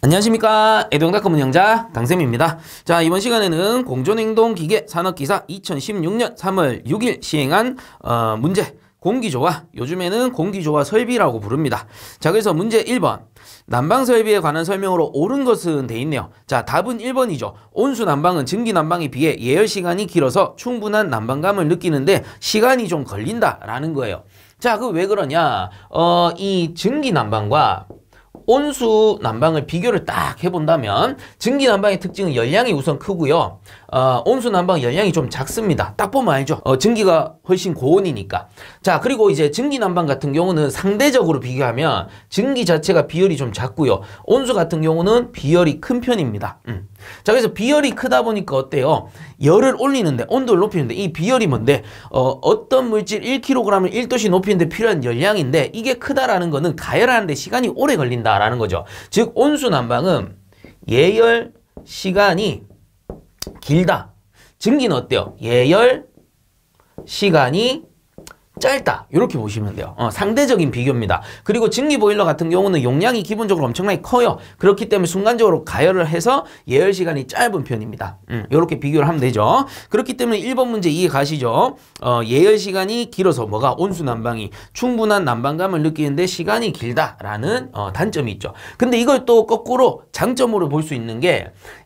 안녕하십니까 애동닷컴 운영자 강쌤입니다 자 이번 시간에는 공존행동기계 산업기사 2016년 3월 6일 시행한 어, 문제 공기조화 요즘에는 공기조화 설비라고 부릅니다 자 그래서 문제 1번 난방설비에 관한 설명으로 옳은 것은 돼 있네요 자 답은 1번이죠 온수 난방은 증기 난방에 비해 예열 시간이 길어서 충분한 난방감을 느끼는데 시간이 좀 걸린다 라는 거예요 자 그 왜 그러냐 어 이 증기 난방과 온수 난방을 비교를 딱 해본다면 증기 난방의 특징은 열량이 우선 크고요. 어, 온수 난방 열량이 좀 작습니다. 딱 보면 알죠. 어, 증기가 훨씬 고온이니까. 자 그리고 이제 증기 난방 같은 경우는 상대적으로 비교하면 증기 자체가 비열이 좀 작고요. 온수 같은 경우는 비열이 큰 편입니다. 음. 자 그래서 비열이 크다 보니까 어때요? 열을 올리는데 온도를 높이는데 이 비열이 뭔데 어, 어떤 물질 1kg을 1도씨 높이는데 필요한 열량인데 이게 크다라는 거는 가열하는데 시간이 오래 걸린다라는 거죠. 즉 온수난방은 예열 시간이 길다. 증기는 어때요? 예열 시간이 짧다 이렇게 보시면 돼요 어, 상대적인 비교입니다 그리고 증기보일러 같은 경우는 용량이 기본적으로 엄청나게 커요 그렇기 때문에 순간적으로 가열을 해서 예열 시간이 짧은 편입니다 이렇게 음, 비교를 하면 되죠 그렇기 때문에 1번 문제 이해 가시죠 어, 예열 시간이 길어서 뭐가 온수 난방이 충분한 난방감을 느끼는데 시간이 길다라는 어, 단점이 있죠 근데 이걸 또 거꾸로 장점으로 볼 수 있는 게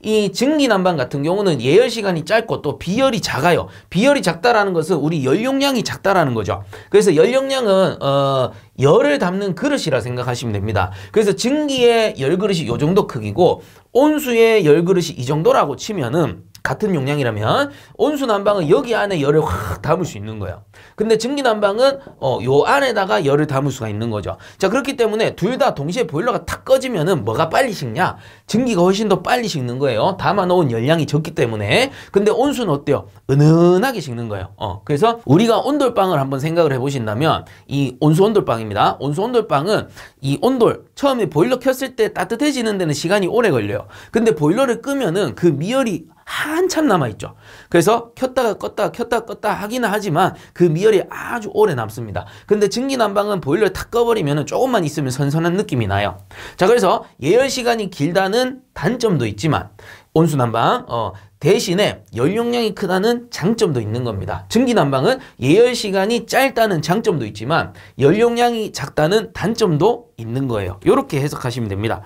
이 증기 난방 같은 경우는 예열 시간이 짧고 또 비열이 작아요 비열이 작다라는 것은 우리 열용량이 작다라는 거죠 그래서 열역량은 어, 열을 담는 그릇이라 생각하시면 됩니다. 그래서 증기의 열그릇이 요 정도 크기고 온수의 열그릇이 이 정도라고 치면은 같은 용량이라면 온수 난방은 여기 안에 열을 확 담을 수 있는 거예요. 근데 증기 난방은 어, 요 안에다가 열을 담을 수가 있는 거죠. 자 그렇기 때문에 둘 다 동시에 보일러가 탁 꺼지면은 뭐가 빨리 식냐? 증기가 훨씬 더 빨리 식는 거예요. 담아놓은 열량이 적기 때문에. 근데 온수는 어때요? 은은하게 식는 거예요. 어, 그래서 우리가 온돌방을 한번 생각을 해보신다면 이 온수 온돌방입니다. 온수 온돌방은 이 온돌 처음에 보일러 켰을 때 따뜻해지는 데는 시간이 오래 걸려요. 근데 보일러를 끄면은 그 미열이 한참 남아있죠. 그래서 켰다가 껐다가 켰다가 껐다 하기는 하지만 그 미열이 아주 오래 남습니다. 근데 증기난방은 보일러를 탁 꺼버리면 조금만 있으면 선선한 느낌이 나요. 자 그래서 예열 시간이 길다는 단점도 있지만 온수난방 어, 대신에 연용량이 크다는 장점도 있는 겁니다. 증기난방은 예열시간이 짧다는 장점도 있지만 연용량이 작다는 단점도 있는 거예요. 이렇게 해석하시면 됩니다.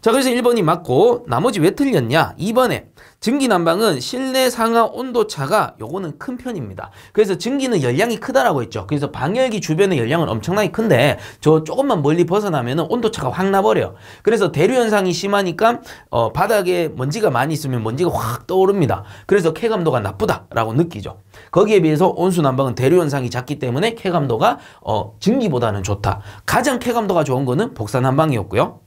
자, 그래서 1번이 맞고 나머지 왜 틀렸냐? 2번에 증기 난방은 실내 상하 온도 차가 요거는 큰 편입니다. 그래서 증기는 열량이 크다라고 했죠. 그래서 방열기 주변의 열량은 엄청나게 큰데 저 조금만 멀리 벗어나면 온도 차가 확 나버려요. 그래서 대류 현상이 심하니까 어, 바닥에 먼지가 많이 있으면 먼지가 확 떠오릅니다. 그래서 쾌감도가 나쁘다라고 느끼죠. 거기에 비해서 온수 난방은 대류 현상이 작기 때문에 쾌감도가 어, 증기보다는 좋다. 가장 쾌감도가 좋은 거는 복사 난방이었고요.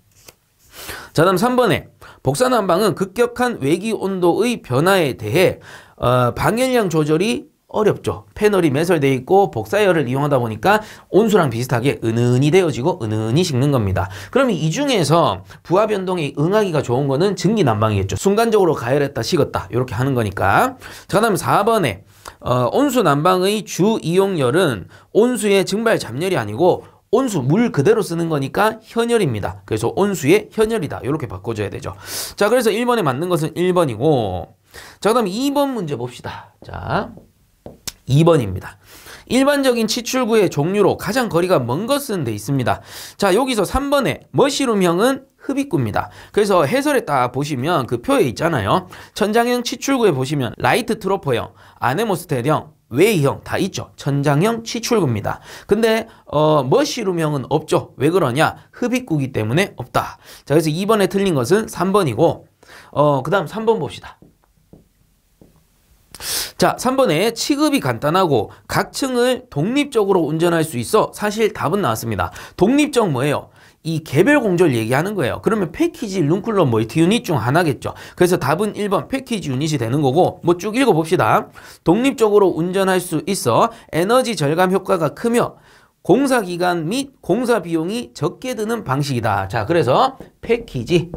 자 다음 3번에 복사난방은 급격한 외기온도의 변화에 대해 어, 방열량 조절이 어렵죠. 패널이 매설되어 있고 복사열을 이용하다 보니까 온수랑 비슷하게 은은히 되어지고 은은히 식는 겁니다. 그러면 이 중에서 부하 변동이 응하기가 좋은 거는 증기 난방이겠죠. 순간적으로 가열했다 식었다 이렇게 하는 거니까. 자 그다음 4번에 어, 온수 난방의 주 이용열은 온수의 증발 잡열이 아니고 온수, 물 그대로 쓰는 거니까 현열입니다. 그래서 온수의 현열이다. 이렇게 바꿔줘야 되죠. 자, 그래서 1번에 맞는 것은 1번이고 자, 그 다음 2번 문제 봅시다. 자, 2번입니다. 일반적인 치출구의 종류로 가장 거리가 먼 것은 돼 있습니다. 자, 여기서 3번에 머시룸형은 흡입구입니다. 그래서 해설에 따 보시면 그 표에 있잖아요. 천장형 치출구에 보시면 라이트 트로퍼형, 아네모스테형, 외이형 다 있죠. 천장형 치출구입니다. 근데 어, 머시룸형은 뭐 없죠. 왜 그러냐? 흡입구기 때문에 없다. 자, 그래서 2번에 틀린 것은 3번이고 어, 그 다음 3번 봅시다. 자, 3번에 취급이 간단하고 각층을 독립적으로 운전할 수 있어 사실 답은 나왔습니다. 독립적 뭐예요? 이 개별 공조를 얘기하는 거예요. 그러면 패키지 룽클럽 멀티 유닛 중 하나겠죠. 그래서 답은 1번 패키지 유닛이 되는 거고 뭐 쭉 읽어봅시다. 독립적으로 운전할 수 있어 에너지 절감 효과가 크며 공사기간 및 공사 비용이 적게 드는 방식이다. 자 그래서 패키지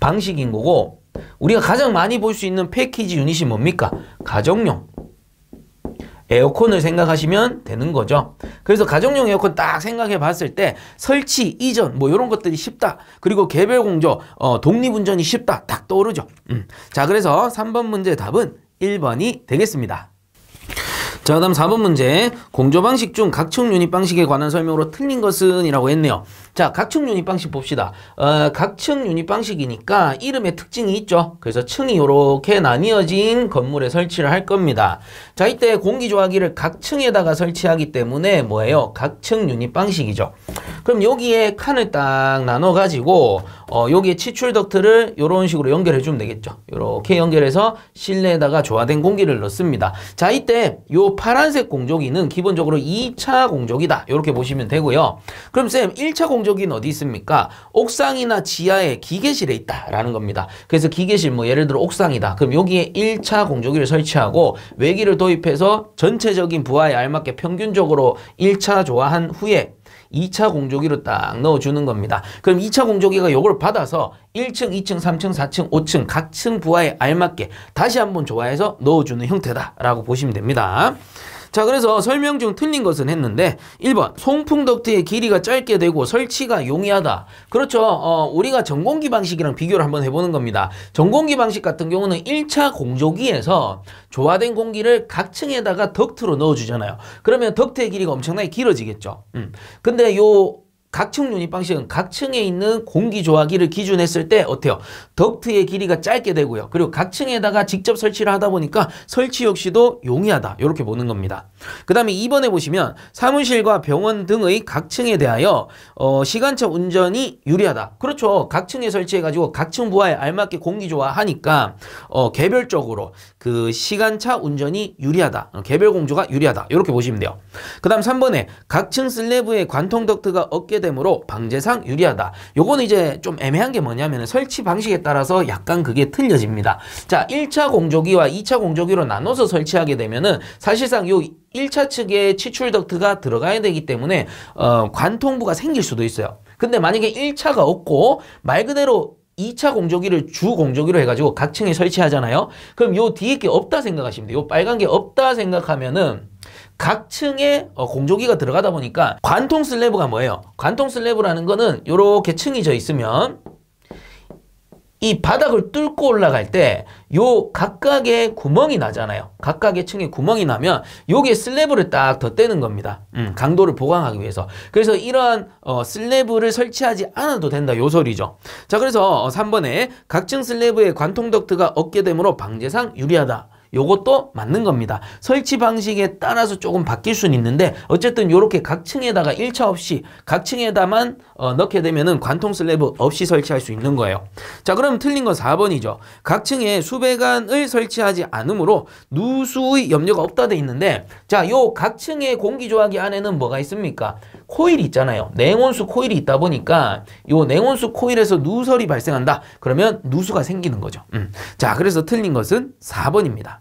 방식인 거고 우리가 가장 많이 볼 수 있는 패키지 유닛이 뭡니까? 가정용 에어컨을 생각하시면 되는 거죠. 그래서 가정용 에어컨 딱 생각해 봤을 때 설치, 이전 뭐 이런 것들이 쉽다. 그리고 개별 공조, 어, 독립운전이 쉽다. 딱 떠오르죠. 음. 자 그래서 3번 문제 답은 1번이 되겠습니다. 자, 그다음 4번 문제. 공조 방식 중 각축 유닛 방식에 관한 설명으로 틀린 것은이라고 했네요. 자, 각축 유닛 방식 봅시다. 어, 각층 유닛 방식이니까 이름에 특징이 있죠. 그래서 층이 이렇게 나뉘어진 건물에 설치를 할 겁니다. 자, 이때 공기 조화기를 각층에다가 설치하기 때문에 뭐예요? 각층 유닛 방식이죠. 그럼 여기에 칸을 딱 나눠 가지고 어, 여기에 치출 덕트를 이런 식으로 연결해 주면 되겠죠. 이렇게 연결해서 실내에다가 조화된 공기를 넣습니다. 자, 이때 요 파란색 공조기는 기본적으로 2차 공조기다. 이렇게 보시면 되고요. 그럼 쌤 1차 공조기는 어디 있습니까? 옥상이나 지하에 기계실에 있다라는 겁니다. 그래서 기계실 뭐 예를 들어 옥상이다. 그럼 여기에 1차 공조기를 설치하고 외기를 도입해서 전체적인 부하에 알맞게 평균적으로 1차 조화한 후에 2차 공조기로 딱 넣어주는 겁니다. 그럼 2차 공조기가 이걸 받아서 1층, 2층, 3층, 4층, 5층 각층 부하에 알맞게 다시 한번 조화해서 넣어주는 형태다라고 보시면 됩니다. 자 그래서 설명 중 틀린 것은 했는데 1번 송풍 덕트의 길이가 짧게 되고 설치가 용이하다. 그렇죠. 어, 우리가 전공기 방식이랑 비교를 한번 해보는 겁니다. 전공기 방식 같은 경우는 1차 공조기에서 조화된 공기를 각 층에다가 덕트로 넣어주잖아요. 그러면 덕트의 길이가 엄청나게 길어지겠죠. 음. 근데 요 각층 유닛 방식은 각층에 있는 공기 조화기를 기준했을 때 어때요? 덕트의 길이가 짧게 되고요. 그리고 각층에다가 직접 설치를 하다 보니까 설치 역시도 용이하다. 이렇게 보는 겁니다. 그 다음에 2번에 보시면 사무실과 병원 등의 각층에 대하여 어, 시간차 운전이 유리하다. 그렇죠. 각층에 설치해가지고 각층 부하에 알맞게 공기 좋아하니까 어, 개별적으로 그 시간차 운전이 유리하다. 어, 개별 공조가 유리하다. 이렇게 보시면 돼요. 그 다음 3번에 각층 슬래브에 관통 덕트가 없게 되므로 방제상 유리하다. 요는 이제 좀 애매한 게 뭐냐면 설치 방식에 따라서 약간 그게 틀려집니다. 자 1차 공조기와 2차 공조기로 나눠서 설치하게 되면은 사실상 요 1차 측에 치출 덕트가 들어가야 되기 때문에 어, 관통부가 생길 수도 있어요. 근데 만약에 1차가 없고 말 그대로 2차 공조기를 주 공조기로 해가지고 각 층에 설치하잖아요. 그럼 요 뒤에 게 없다 생각하시면 돼요. 요 빨간 게 없다 생각하면은 각 층에 어, 공조기가 들어가다 보니까 관통 슬래브가 뭐예요? 관통 슬래브라는 거는 요렇게 층이 져 있으면 이 바닥을 뚫고 올라갈 때 요 각각의 구멍이 나잖아요. 각각의 층에 구멍이 나면 여게 슬래브를 딱 덧대는 겁니다. 음, 강도를 보강하기 위해서. 그래서 이러한 어, 슬래브를 설치하지 않아도 된다. 요 소리죠. 자 그래서 3번에 어, 각층 슬래브의 관통 덕트가 없게 되므로 방제상 유리하다. 요것도 맞는 겁니다. 설치 방식에 따라서 조금 바뀔 수는 있는데 어쨌든 요렇게 각 층에다가 1차 없이 각 층에다만 어, 넣게 되면은 관통 슬래브 없이 설치할 수 있는 거예요. 자 그럼 틀린 건 4번이죠. 각 층에 수배관을 설치하지 않으므로 누수의 염려가 없다 돼 있는데 자 요 각 층의 공기 조화기 안에는 뭐가 있습니까? 코일 이 있잖아요. 냉온수 코일이 있다 보니까 요 냉온수 코일에서 누설이 발생한다. 그러면 누수가 생기는 거죠. 음. 자 그래서 틀린 것은 4번입니다.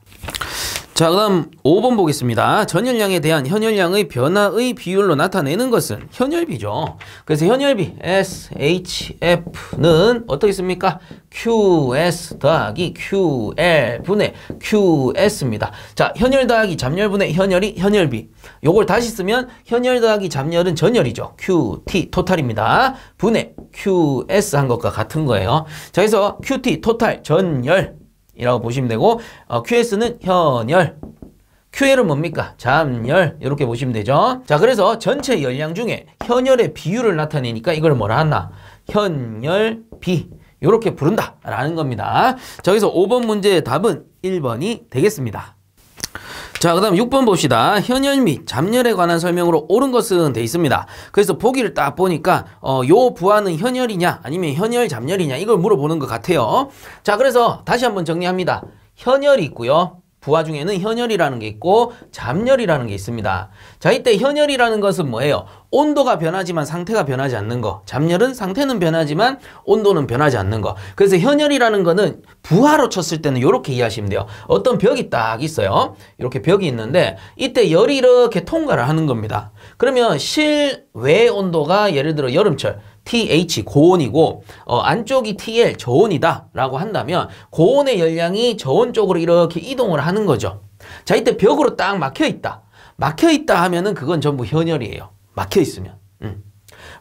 자그럼 5번 보겠습니다. 전열량에 대한 현열량의 변화의 비율로 나타내는 것은 현열비죠. 그래서 현열비 SHF는 어떻겠습니까? QS 더하기 QL분의 QS입니다. 자 현열 더하기 잠열분의 현열이 현열비 요걸 다시 쓰면 현열 더하기 잠열은 전열이죠. QT 토탈입니다. 분의 QS 한 것과 같은 거예요. 자 그래서 QT 토탈 전열 이라고 보시면 되고 어, QS는 현열 QL은 뭡니까? 잠열 이렇게 보시면 되죠. 자 그래서 전체 열량 중에 현열의 비율을 나타내니까 이걸 뭐라 하나? 현열비 이렇게 부른다 라는 겁니다. 저기서 5번 문제의 답은 1번이 되겠습니다. 자, 그 다음 6번 봅시다. 현연 및 잡열에 관한 설명으로 옳은 것은 돼 있습니다. 그래서 보기를 딱 보니까 어, 요 부하는 현열이냐 아니면 현열 잡열이냐 이걸 물어보는 것 같아요. 자, 그래서 다시 한번 정리합니다. 현열이 있고요. 부하 중에는 현열이라는 게 있고 잡열이라는 게 있습니다. 자 이때 현열이라는 것은 뭐예요? 온도가 변하지만 상태가 변하지 않는 거 잡열은 상태는 변하지만 온도는 변하지 않는 거 그래서 현열이라는 거는 부하로 쳤을 때는 이렇게 이해하시면 돼요 어떤 벽이 딱 있어요 이렇게 벽이 있는데 이때 열이 이렇게 통과를 하는 겁니다 그러면 실외 온도가 예를 들어 여름철 TH 고온이고 어, 안쪽이 TL 저온이다 라고 한다면 고온의 열량이 저온 쪽으로 이렇게 이동을 하는 거죠 자 이때 벽으로 딱 막혀 있다 막혀 있다 하면은 그건 전부 현열이에요 막혀 있으면. 음.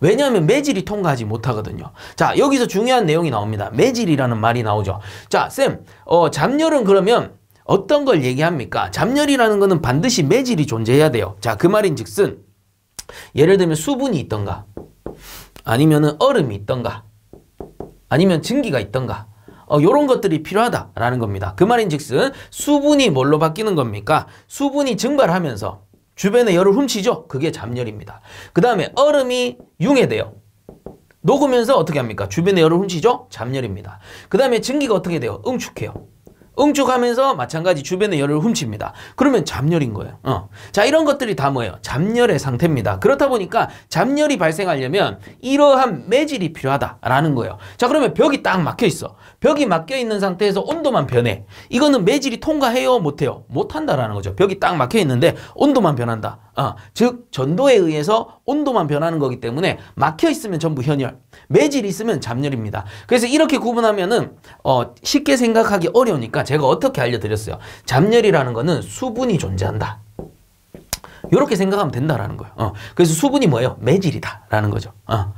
왜냐하면 매질이 통과하지 못하거든요. 자, 여기서 중요한 내용이 나옵니다. 매질이라는 말이 나오죠. 자, 쌤, 어, 잡열은 그러면 어떤 걸 얘기합니까? 잡열이라는 것은 반드시 매질이 존재해야 돼요. 자, 그 말인 즉슨, 예를 들면 수분이 있던가, 아니면 얼음이 있던가, 아니면 증기가 있던가, 어, 요런 것들이 필요하다라는 겁니다. 그 말인 즉슨, 수분이 뭘로 바뀌는 겁니까? 수분이 증발하면서, 주변의 열을 훔치죠. 그게 잡열입니다. 그 다음에 얼음이 융해 돼요. 녹으면서 어떻게 합니까? 주변의 열을 훔치죠? 잡열입니다. 그 다음에 증기가 어떻게 돼요? 응축해요. 응축하면서 마찬가지 주변의 열을 훔칩니다. 그러면 잡열인 거예요. 어. 자 이런 것들이 다 뭐예요? 잡열의 상태입니다. 그렇다 보니까 잡열이 발생하려면 이러한 매질이 필요하다라는 거예요. 자 그러면 벽이 딱 막혀 있어. 벽이 막혀 있는 상태에서 온도만 변해. 이거는 매질이 통과해요? 못해요? 못한다라는 거죠. 벽이 딱 막혀 있는데 온도만 변한다. 어, 즉 전도에 의해서 온도만 변하는 거기 때문에 막혀 있으면 전부 현열, 매질이 있으면 잠열입니다. 그래서 이렇게 구분하면은 어, 쉽게 생각하기 어려우니까 제가 어떻게 알려드렸어요. 잠열이라는 거는 수분이 존재한다. 이렇게 생각하면 된다라는 거예요. 어. 그래서 수분이 뭐예요? 매질이다라는 거죠. 어.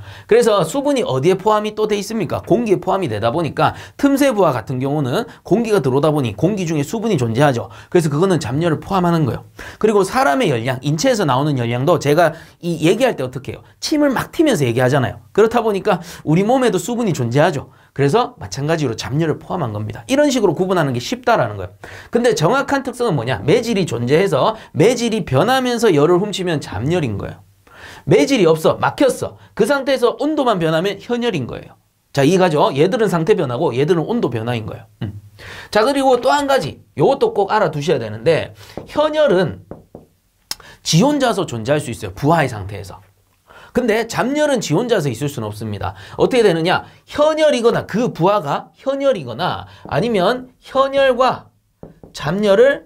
그래서 수분이 어디에 포함이 또 돼 있습니까? 공기에 포함이 되다 보니까 틈새부와 같은 경우는 공기가 들어오다 보니 공기 중에 수분이 존재하죠. 그래서 그거는 잡열을 포함하는 거예요. 그리고 사람의 열량, 인체에서 나오는 열량도 제가 이 얘기할 때 어떻게 해요? 침을 막 튀면서 얘기하잖아요. 그렇다 보니까 우리 몸에도 수분이 존재하죠. 그래서 마찬가지로 잡녀를 포함한 겁니다. 이런 식으로 구분하는 게 쉽다라는 거예요. 근데 정확한 특성은 뭐냐? 매질이 존재해서 매질이 변하면서 열을 훔치면 잡열인 거예요. 매질이 없어. 막혔어. 그 상태에서 온도만 변하면 현열인 거예요. 자, 이해가죠? 얘들은 상태 변화고 얘들은 온도 변화인 거예요. 음. 자, 그리고 또 한 가지. 이것도꼭 알아두셔야 되는데 현열은 지혼자서 존재할 수 있어요. 부하의 상태에서. 근데 잠열은 지 혼자서 있을 수는 없습니다. 어떻게 되느냐? 현혈이거나그 부하가 현혈이거나 아니면 현혈과 잠열을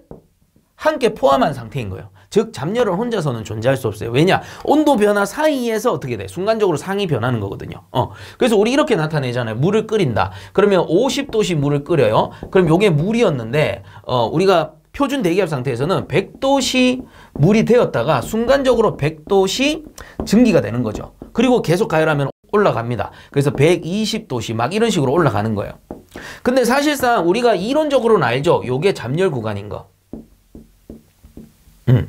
함께 포함한 상태인 거예요. 즉 잠열은 혼자서는 존재할 수 없어요. 왜냐? 온도 변화 사이에서 어떻게 돼? 순간적으로 상이 변하는 거거든요. 어. 그래서 우리 이렇게 나타내잖아요. 물을 끓인다. 그러면 50도씨 물을 끓여요. 그럼 이게 물이었는데 어, 우리가 표준 대기압 상태에서는 100도씨 물이 되었다가 순간적으로 100도씨 증기가 되는 거죠. 그리고 계속 가열하면 올라갑니다. 그래서 120도씨 막 이런 식으로 올라가는 거예요. 근데 사실상 우리가 이론적으로는 알죠. 요게 잠열 구간인 거. 음.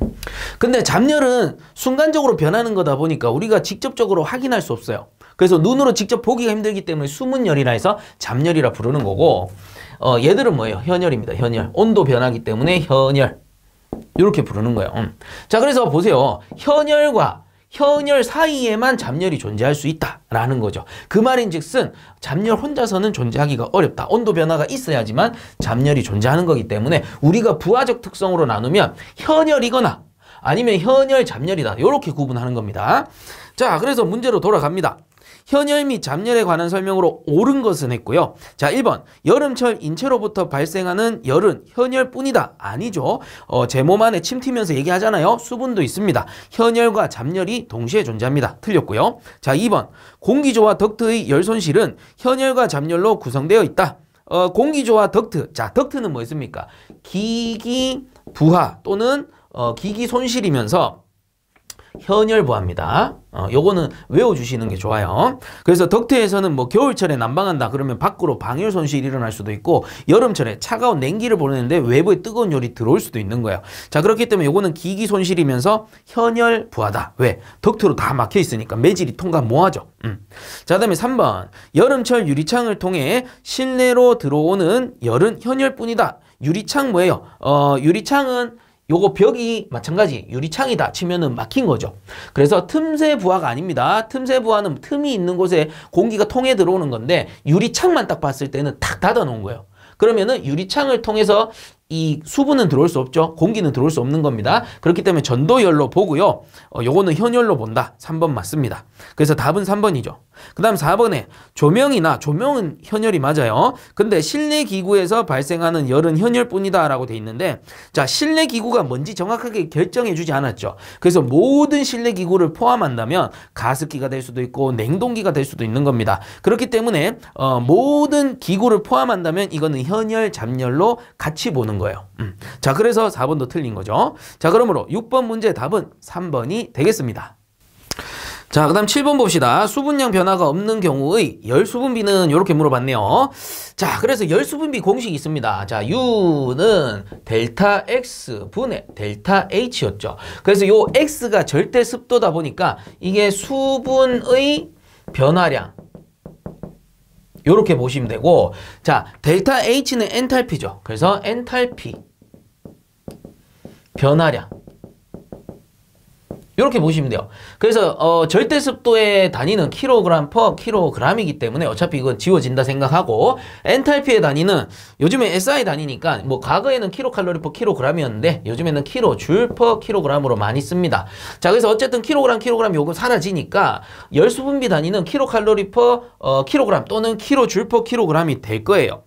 근데 잠열은 순간적으로 변하는 거다 보니까 우리가 직접적으로 확인할 수 없어요. 그래서 눈으로 직접 보기가 힘들기 때문에 숨은 열이라 해서 잠열이라 부르는 거고 어, 얘들은 뭐예요? 현열입니다. 현열. 온도 변하기 때문에 현열. 이렇게 부르는 거예요. 음. 자, 그래서 보세요. 현열과 현열 사이에만 잡열이 존재할 수 있다라는 거죠. 그 말인즉슨 잡열 혼자서는 존재하기가 어렵다. 온도 변화가 있어야지만 잡열이 존재하는 거기 때문에 우리가 부하적 특성으로 나누면 현열이거나 아니면 현열 잡열이다. 이렇게 구분하는 겁니다. 자, 그래서 문제로 돌아갑니다. 현열 및 잡열에 관한 설명으로 옳은 것은 했고요. 자, 1번 여름철 인체로부터 발생하는 열은 현열뿐이다. 아니죠. 어, 제몸 안에 침 튀면서 얘기하잖아요. 수분도 있습니다. 현열과 잡열이 동시에 존재합니다. 틀렸고요. 자, 2번 공기조와 덕트의 열 손실은 현열과 잡열로 구성되어 있다. 어, 공기조와 덕트. 자, 덕트는 뭐였습니까? 기기 부하 또는 어, 기기 손실이면서 현열부합니다. 어, 요거는 외워주시는 게 좋아요. 그래서 덕태에서는 뭐 겨울철에 난방한다 그러면 밖으로 방열 손실이 일어날 수도 있고 여름철에 차가운 냉기를 보내는데 외부에 뜨거운 열이 들어올 수도 있는 거예요. 자 그렇기 때문에 요거는 기기 손실이면서 현열부하다. 왜? 덕트로 다 막혀 있으니까 매질이 통과 뭐하죠 음. 자 다음에 3번 여름철 유리창을 통해 실내로 들어오는 열은 현열뿐이다. 유리창 뭐예요? 어, 유리창은 요거 벽이 마찬가지 유리창이다 치면은 막힌 거죠. 그래서 틈새 부하가 아닙니다. 틈새 부하는 틈이 있는 곳에 공기가 통해 들어오는 건데 유리창만 딱 봤을 때는 탁 닫아 놓은 거예요. 그러면은 유리창을 통해서 이 수분은 들어올 수 없죠. 공기는 들어올 수 없는 겁니다. 그렇기 때문에 전도열로 보고요. 어, 요거는 현열로 본다. 3번 맞습니다. 그래서 답은 3번이죠. 그 다음 4번에 조명이나 조명은 현열이 맞아요. 근데 실내 기구에서 발생하는 열은 현열뿐이다 라고 돼 있는데 자 실내 기구가 뭔지 정확하게 결정해 주지 않았죠. 그래서 모든 실내 기구를 포함한다면 가습기가 될 수도 있고 냉동기가 될 수도 있는 겁니다. 그렇기 때문에 어, 모든 기구를 포함한다면 이거는 현열, 잡열로 같이 보는 거예요. 음. 자, 그래서 4번도 틀린 거죠. 자, 그러므로 6번 문제 답은 3번이 되겠습니다. 자, 그 다음 7번 봅시다. 수분량 변화가 없는 경우의 열수분비는 이렇게 물어봤네요. 자, 그래서 열수분비 공식이 있습니다. 자, U는 델타 X 분의 델타 H였죠. 그래서 요 X가 절대 습도다 보니까 이게 수분의 변화량 이렇게 보시면 되고 자 델타 H는 엔탈피죠. 그래서 엔탈피 변화량 이렇게 보시면 돼요. 그래서 어, 절대 습도의 단위는 킬로그램 퍼 킬로그램이기 때문에 어차피 이건 지워진다 생각하고 엔탈피의 단위는 요즘에 SI 단위니까 뭐 과거에는 킬로칼로리 퍼 킬로그램이었는데 요즘에는 킬로줄 퍼 킬로그램으로 많이 씁니다. 자 그래서 어쨌든 킬로그램 킬로그램 요거 사라지니까 열수 분비 단위는 킬로칼로리 퍼 어, 킬로그램 또는 킬로줄 퍼 킬로그램이 될 거예요.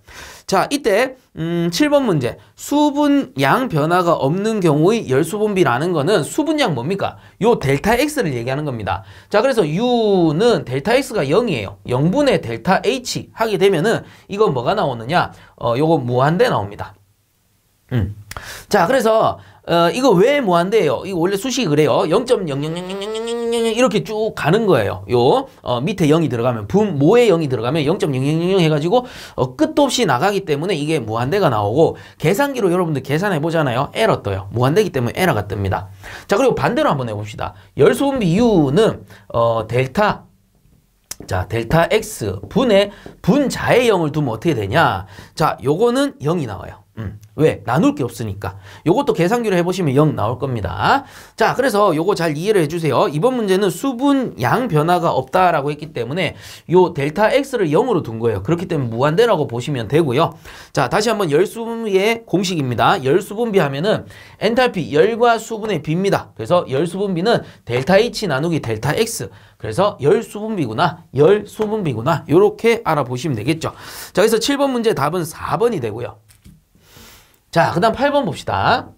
자, 이때 음, 7번 문제. 수분양 변화가 없는 경우의 열수분비라는 거는 수분양 뭡니까? 요 델타 X를 얘기하는 겁니다. 자, 그래서 U는 델타 X가 0이에요. 0분의 델타 H 하게 되면은 이건 뭐가 나오느냐? 어, 요거 무한대 나옵니다. 음. 자, 그래서 어, 이거 왜 무한대예요? 이거 원래 수식이 그래요. 0.0000000 이렇게 쭉 가는 거예요. 요 어, 밑에 0이 들어가면 분 모에 0이 들어가면 0.0000 해가지고 어, 끝도 없이 나가기 때문에 이게 무한대가 나오고 계산기로 여러분들 계산해 보잖아요. 에러 떠요. 무한대기 때문에 에러가 뜹니다. 자 그리고 반대로 한번 해봅시다. 열소음비유는 어, 델타 자, 델타 X 분의 분자의 0을 두면 어떻게 되냐? 자, 요거는 0이 나와요. 왜? 나눌 게 없으니까. 요것도 계산기로 해보시면 0 나올 겁니다. 자, 그래서 요거 잘 이해를 해주세요. 이번 문제는 수분 양 변화가 없다라고 했기 때문에 요 델타 X를 0으로 둔 거예요. 그렇기 때문에 무한대라고 보시면 되고요. 자, 다시 한번 열수분비의 공식입니다. 열수분비 하면은 엔탈피 열과 수분의 비입니다. 그래서 열수분비는 델타 H 나누기 델타 X. 그래서 열수분비구나, 열수분비구나. 요렇게 알아보시면 되겠죠. 자, 그래서 7번 문제 답은 4번이 되고요. 자, 그 다음 8번 봅시다.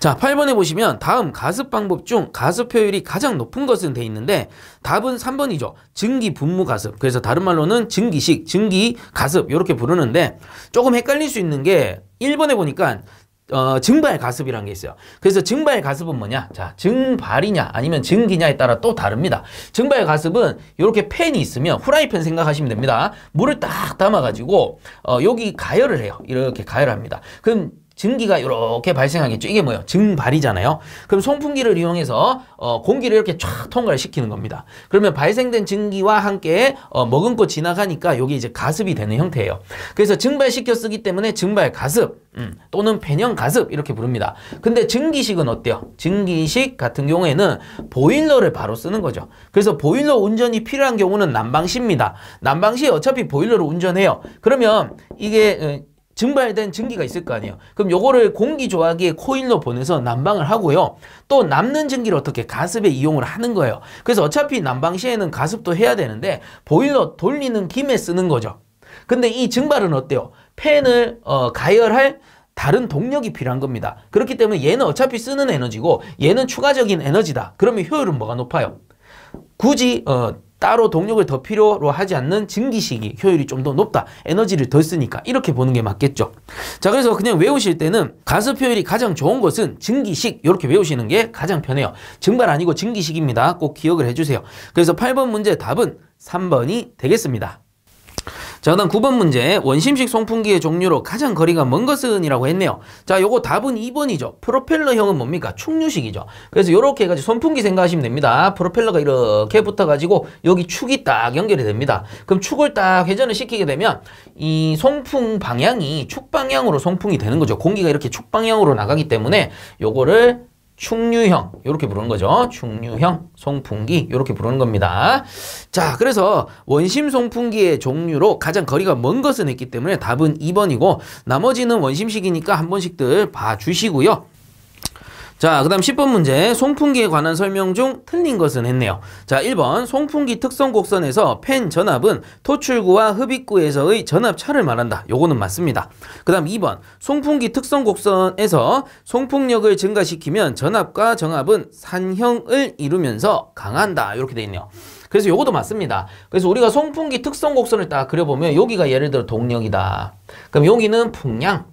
자, 8번에 보시면 다음 가습 방법 중 가습 효율이 가장 높은 것은 돼 있는데 답은 3번이죠. 증기 분무 가습. 그래서 다른 말로는 증기식, 증기 가습 이렇게 부르는데 조금 헷갈릴 수 있는 게 1번에 보니까 어, 증발 가습이라는 게 있어요. 그래서 증발 가습은 뭐냐? 자, 증발이냐 아니면 증기냐에 따라 또 다릅니다. 증발 가습은 이렇게 팬이 있으면 후라이팬 생각하시면 됩니다. 물을 딱 담아가지고 어, 여기 가열을 해요. 이렇게 가열합니다. 그럼 증기가 이렇게 발생하겠죠. 이게 뭐예요? 증발이잖아요. 그럼 송풍기를 이용해서 어, 공기를 이렇게 촥 통과를 시키는 겁니다. 그러면 발생된 증기와 함께 어, 머금고 지나가니까 여기 이제 가습이 되는 형태예요. 그래서 증발시켜 쓰기 때문에 증발 가습 음, 또는 배년 가습 이렇게 부릅니다. 근데 증기식은 어때요? 증기식 같은 경우에는 보일러를 바로 쓰는 거죠. 그래서 보일러 운전이 필요한 경우는 난방시입니다. 난방시 어차피 보일러를 운전해요. 그러면 이게 어, 증발된 증기가 있을 거 아니에요. 그럼 요거를 공기 조화기에 코일로 보내서 난방을 하고요. 또 남는 증기를 어떻게 가습에 이용을 하는 거예요. 그래서 어차피 난방 시에는 가습도 해야 되는데 보일러 돌리는 김에 쓰는 거죠. 근데 이 증발은 어때요? 팬을 어, 가열할 다른 동력이 필요한 겁니다. 그렇기 때문에 얘는 어차피 쓰는 에너지고 얘는 추가적인 에너지다. 그러면 효율은 뭐가 높아요? 굳이 어, 따로 동력을 더 필요로 하지 않는 증기식이 효율이 좀 더 높다. 에너지를 더 쓰니까 이렇게 보는 게 맞겠죠. 자 그래서 그냥 외우실 때는 가습 효율이 가장 좋은 것은 증기식 이렇게 외우시는 게 가장 편해요. 증발 아니고 증기식입니다. 꼭 기억을 해주세요. 그래서 8번 문제 답은 3번이 되겠습니다. 자, 그다음 9번 문제. 원심식 송풍기의 종류로 가장 거리가 먼 것은 이라고 했네요. 자, 요거 답은 2번이죠. 프로펠러형은 뭡니까? 축류식이죠. 그래서 요렇게 해가지고 선풍기 생각하시면 됩니다. 프로펠러가 이렇게 붙어가지고 여기 축이 딱 연결이 됩니다. 그럼 축을 딱 회전을 시키게 되면 이 송풍 방향이 축 방향으로 송풍이 되는 거죠. 공기가 이렇게 축 방향으로 나가기 때문에 요거를 충류형 이렇게 부르는 거죠. 충류형 송풍기 이렇게 부르는 겁니다. 자 그래서 원심 송풍기의 종류로 가장 거리가 먼 것은 있기 때문에 답은 2번이고 나머지는 원심식이니까 한 번씩들 봐주시고요. 자, 그 다음 10번 문제. 송풍기에 관한 설명 중 틀린 것은 했네요. 자, 1번. 송풍기 특성 곡선에서 팬 전압은 토출구와 흡입구에서의 전압차를 말한다. 요거는 맞습니다. 그 다음 2번. 송풍기 특성 곡선에서 송풍력을 증가시키면 전압과 정압은 산형을 이루면서 강한다. 이렇게 돼 있네요. 그래서 요것도 맞습니다. 그래서 우리가 송풍기 특성 곡선을 딱 그려보면 여기가 예를 들어 동력이다. 그럼 여기는 풍량.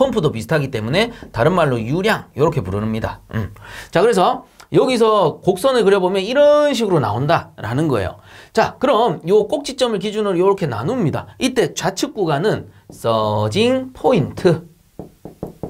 펌프도 비슷하기 때문에 다른 말로 유량 이렇게 부릅니다. 음. 자 그래서 여기서 곡선을 그려보면 이런 식으로 나온다라는 거예요. 자 그럼 요 꼭지점을 기준으로 이렇게 나눕니다. 이때 좌측 구간은 서징 포인트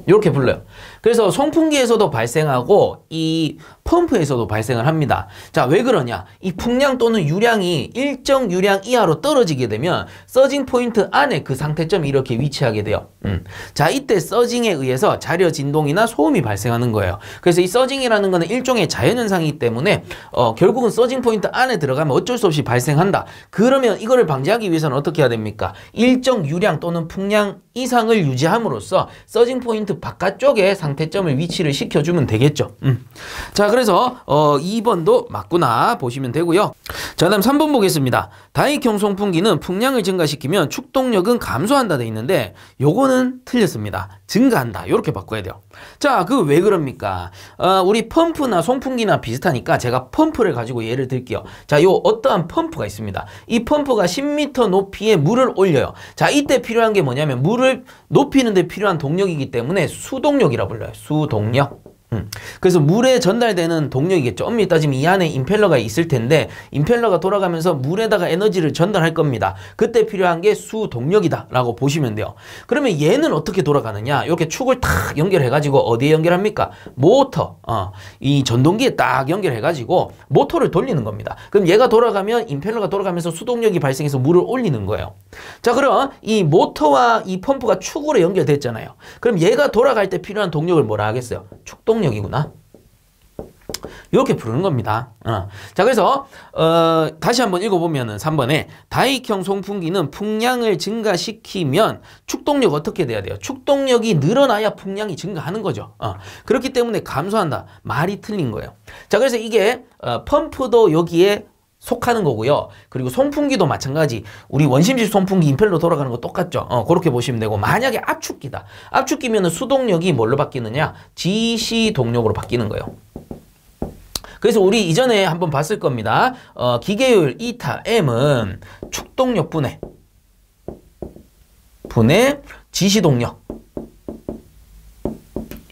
이렇게 불러요. 그래서 송풍기에서도 발생하고 이 펌프에서도 발생을 합니다. 자, 왜 그러냐? 이 풍량 또는 유량이 일정 유량 이하로 떨어지게 되면 서징 포인트 안에 그 상태점이 이렇게 위치하게 돼요. 음. 자, 이때 서징에 의해서 자료 진동이나 소음이 발생하는 거예요. 그래서 이 서징이라는 거는 일종의 자연현상이기 때문에 어, 결국은 서징 포인트 안에 들어가면 어쩔 수 없이 발생한다. 그러면 이거를 방지하기 위해서는 어떻게 해야 됩니까? 일정 유량 또는 풍량 이상을 유지함으로써 서징 포인트 바깥쪽에 상태점을 위치를 시켜주면 되겠죠. 음. 자, 그래서 그래서 어 2번도 맞구나 보시면 되고요. 자 다음 3번 보겠습니다. 다이경송풍기는 풍량을 증가시키면 축동력은 감소한다 돼 있는데 요거는 틀렸습니다. 증가한다. 이렇게 바꿔야 돼요. 자, 그 왜 그럽니까? 어, 우리 펌프나 송풍기나 비슷하니까 제가 펌프를 가지고 예를 들게요. 자, 요 어떠한 펌프가 있습니다. 이 펌프가 10m 높이에 물을 올려요. 자, 이때 필요한 게 뭐냐면 물을 높이는 데 필요한 동력이기 때문에 수동력이라 불러요. 수동력. 음. 그래서 물에 전달되는 동력이겠죠. 엄밀히 따지면 이 안에 임펠러가 있을 텐데 임펠러가 돌아가면서 물에다가 에너지를 전달할 겁니다. 그때 필요한 게 수동력이다 라고 보시면 돼요. 그러면 얘는 어떻게 돌아가느냐 이렇게 축을 탁 연결해가지고 어디에 연결합니까? 모터, 어, 이 전동기에 딱 연결해가지고 모터를 돌리는 겁니다. 그럼 얘가 돌아가면 임펠러가 돌아가면서 수동력이 발생해서 물을 올리는 거예요. 자 그럼 이 모터와 이 펌프가 축으로 연결됐잖아요. 그럼 얘가 돌아갈 때 필요한 동력을 뭐라 하겠어요? 축동 활동력이구나. 이렇게 부르는 겁니다. 어. 자 그래서 어, 다시 한번 읽어보면 은 3번에 다익형 송풍기는 풍량을 증가시키면 축동력 어떻게 돼야 돼요? 축동력이 늘어나야 풍량이 증가하는 거죠. 어. 그렇기 때문에 감소한다. 말이 틀린 거예요. 자 그래서 이게 어, 펌프도 여기에 속하는 거고요. 그리고 송풍기도 마찬가지. 우리 원심집 송풍기 임펠로 돌아가는 거 똑같죠. 어, 그렇게 보시면 되고 만약에 압축기다. 압축기면 은 수동력이 뭘로 바뀌느냐? GC 동력으로 바뀌는 거예요. 그래서 우리 이전에 한번 봤을 겁니다. 어, 기계율 이타 M은 축동력 분해 분해 지시동력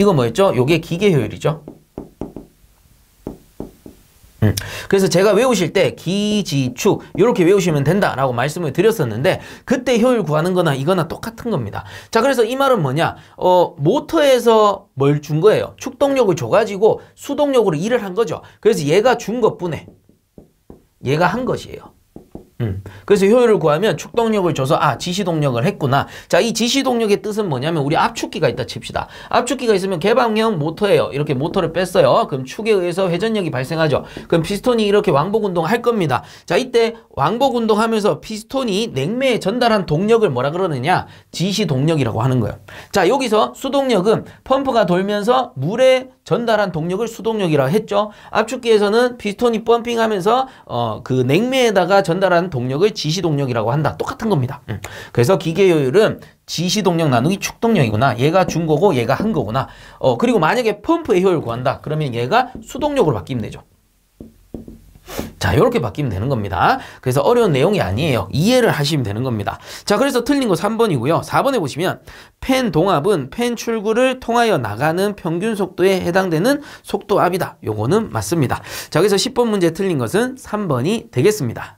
이거 뭐였죠? 요게 기계효율이죠. 음. 그래서 제가 외우실 때 기지축 이렇게 외우시면 된다라고 말씀을 드렸었는데 그때 효율 구하는 거나 이거나 똑같은 겁니다. 자 그래서 이 말은 뭐냐 어 모터에서 뭘 준 거예요. 축동력을 줘가지고 수동력으로 일을 한 거죠. 그래서 얘가 준 것뿐에 얘가 한 것이에요. 음. 그래서 효율을 구하면 축동력을 줘서 아 지시동력을 했구나 자 이 지시동력의 뜻은 뭐냐면 우리 압축기가 있다 칩시다 압축기가 있으면 개방형 모터예요 이렇게 모터를 뺐어요 그럼 축에 의해서 회전력이 발생하죠 그럼 피스톤이 이렇게 왕복운동 할 겁니다 자 이때 왕복운동 하면서 피스톤이 냉매에 전달한 동력을 뭐라 그러느냐 지시동력이라고 하는 거예요 자 여기서 수동력은 펌프가 돌면서 물에 전달한 동력을 수동력이라고 했죠 압축기에서는 피스톤이 펌핑하면서 어, 그 냉매에다가 전달한 동력을 지시 동력이라고 한다. 똑같은 겁니다. 음. 그래서 기계 효율은 지시 동력 나누기 축 동력이구나. 얘가 준 거고 얘가 한 거구나. 어 그리고 만약에 펌프의 효율 을 구한다. 그러면 얘가 수동력으로 바뀌면 되죠. 자 이렇게 바뀌면 되는 겁니다 그래서 어려운 내용이 아니에요 이해를 하시면 되는 겁니다 자 그래서 틀린 거 3번이고요 4번에 보시면 펜 동압은 펜 출구를 통하여 나가는 평균 속도에 해당되는 속도압이다 요거는 맞습니다 자 그래서 10번 문제 틀린 것은 3번이 되겠습니다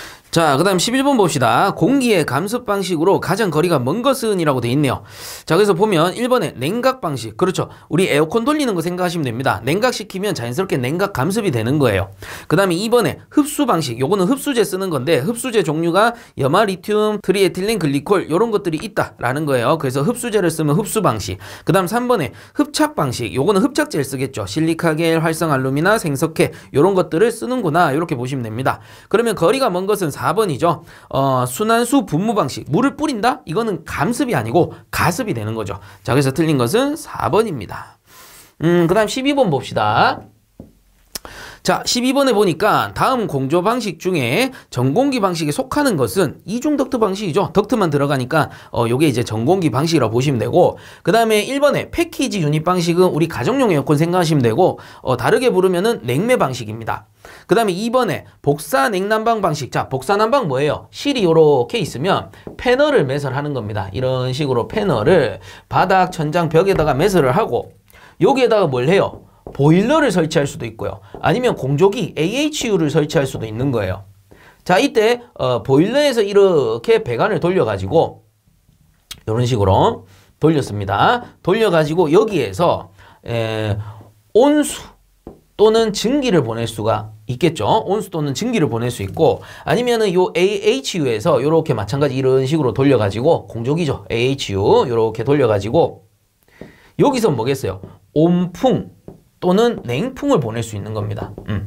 자, 그 다음 11번 봅시다. 공기의 감습 방식으로 가장 거리가 먼 것은이라고 돼 있네요. 자, 그래서 보면 1번에 냉각 방식. 그렇죠. 우리 에어컨 돌리는 거 생각하시면 됩니다. 냉각시키면 자연스럽게 냉각 감습이 되는 거예요. 그 다음에 2번에 흡수 방식. 요거는 흡수제 쓰는 건데 흡수제 종류가 염화, 리튬, 트리에틸렌, 글리콜 요런 것들이 있다라는 거예요. 그래서 흡수제를 쓰면 흡수 방식. 그 다음 3번에 흡착 방식. 요거는 흡착제를 쓰겠죠. 실리카겔, 활성 알루미나, 생석회 요런 것들을 쓰는구나. 이렇게 보시면 됩니다. 그러면 거리가 먼 것은 4번이죠. 어, 순환수 분무 방식. 물을 뿌린다? 이거는 감습이 아니고 가습이 되는 거죠. 자, 그래서 틀린 것은 4번입니다. 음, 그 다음 12번 봅시다. 자, 12번에 보니까 다음 공조 방식 중에 전공기 방식에 속하는 것은 이중 덕트 방식이죠. 덕트만 들어가니까 어 요게 이제 전공기 방식이라고 보시면 되고 그다음에 1번에 패키지 유닛 방식은 우리 가정용 에어컨 생각하시면 되고 어 다르게 부르면은 냉매 방식입니다. 그 다음에 2번에 복사 냉난방 방식. 자, 복사 난방 뭐예요? 실이 이렇게 있으면 패널을 매설하는 겁니다. 이런 식으로 패널을 바닥, 천장, 벽에다가 매설을 하고 여기에다가 뭘 해요? 보일러를 설치할 수도 있고요. 아니면 공조기 AHU를 설치할 수도 있는 거예요. 자, 이때 어, 보일러에서 이렇게 배관을 돌려가지고 이런 식으로 돌렸습니다. 돌려가지고 여기에서 에, 온수 또는 증기를 보낼 수가 있겠죠. 온수 또는 증기를 보낼 수 있고 아니면은 이 AHU에서 이렇게 마찬가지 이런 식으로 돌려가지고 공조기죠. AHU 이렇게 돌려가지고 여기서 뭐겠어요? 온풍 또는 냉풍을 보낼 수 있는 겁니다. 음.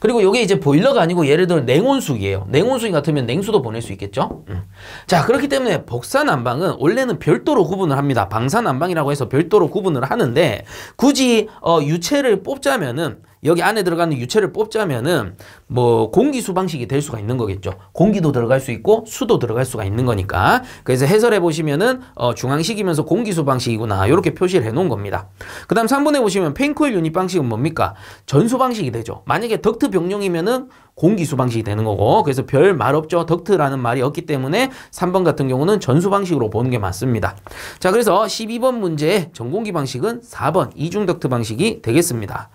그리고 이게 이제 보일러가 아니고 예를 들어 냉온수기예요. 냉온수기 같으면 냉수도 보낼 수 있겠죠. 음. 자 그렇기 때문에 복사난방은 원래는 별도로 구분을 합니다. 방사난방이라고 해서 별도로 구분을 하는데 굳이 어, 유체를 뽑자면은 여기 안에 들어가는 유체를 뽑자면은 뭐 공기수 방식이 될 수가 있는 거겠죠. 공기도 들어갈 수 있고 수도 들어갈 수가 있는 거니까. 그래서 해설해 보시면은 어 중앙식이면서 공기수 방식이구나. 이렇게 표시를 해 놓은 겁니다. 그 다음 3번에 보시면 펜코일 유닛 방식은 뭡니까? 전수 방식이 되죠. 만약에 덕트 병용이면은 공기수 방식이 되는 거고 그래서 별 말 없죠. 덕트라는 말이 없기 때문에 3번 같은 경우는 전수 방식으로 보는 게 맞습니다. 자 그래서 12번 문제의 전공기 방식은 4번 이중 덕트 방식이 되겠습니다.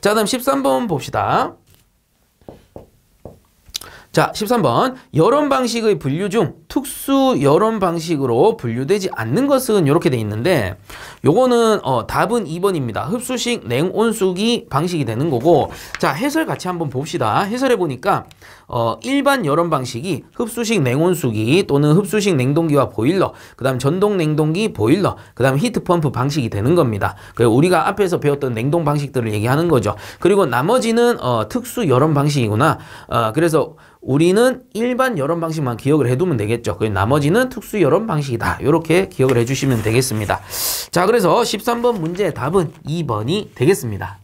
자 다음 13번 봅시다. 자, 13번. 여론 방식의 분류 중 특수 여론 방식으로 분류되지 않는 것은 이렇게 돼 있는데 요거는 어, 답은 2번입니다. 흡수식 냉온수기 방식이 되는 거고 자, 해설 같이 한번 봅시다. 해설해 보니까 어, 일반 여론 방식이 흡수식 냉온수기 또는 흡수식 냉동기와 보일러, 그다음 전동 냉동기, 보일러, 그다음 히트 펌프 방식이 되는 겁니다. 그래서 우리가 앞에서 배웠던 냉동 방식들을 얘기하는 거죠. 그리고 나머지는 어, 특수 여론 방식이구나. 어, 그래서 우리는 일반 여론 방식만 기억을 해두면 되겠죠. 그 나머지는 특수 여론 방식이다. 이렇게 기억을 해주시면 되겠습니다. 자, 그래서 13번 문제의 답은 2번이 되겠습니다.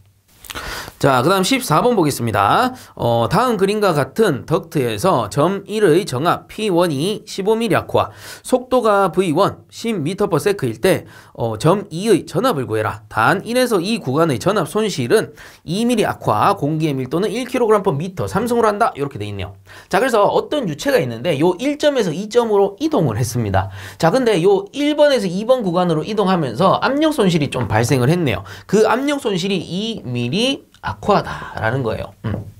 자, 그 다음 14번 보겠습니다. 어, 다음 그림과 같은 덕트에서 점 1의 정압 P1이 15mm 약화, 속도가 V1 10m/s일 때, 어, 점 2의 전압을 구해라. 단 1에서 2 구간의 전압 손실은 2mm 약화, 공기의 밀도는 1kg/m 삼성으로 한다. 이렇게 돼 있네요. 자, 그래서 어떤 유체가 있는데, 요 1점에서 2점으로 이동을 했습니다. 자, 근데 요 1번에서 2번 구간으로 이동하면서 압력 손실이 좀 발생을 했네요. 그 압력 손실이 2mm 아쿠아다라는 거예요. 음.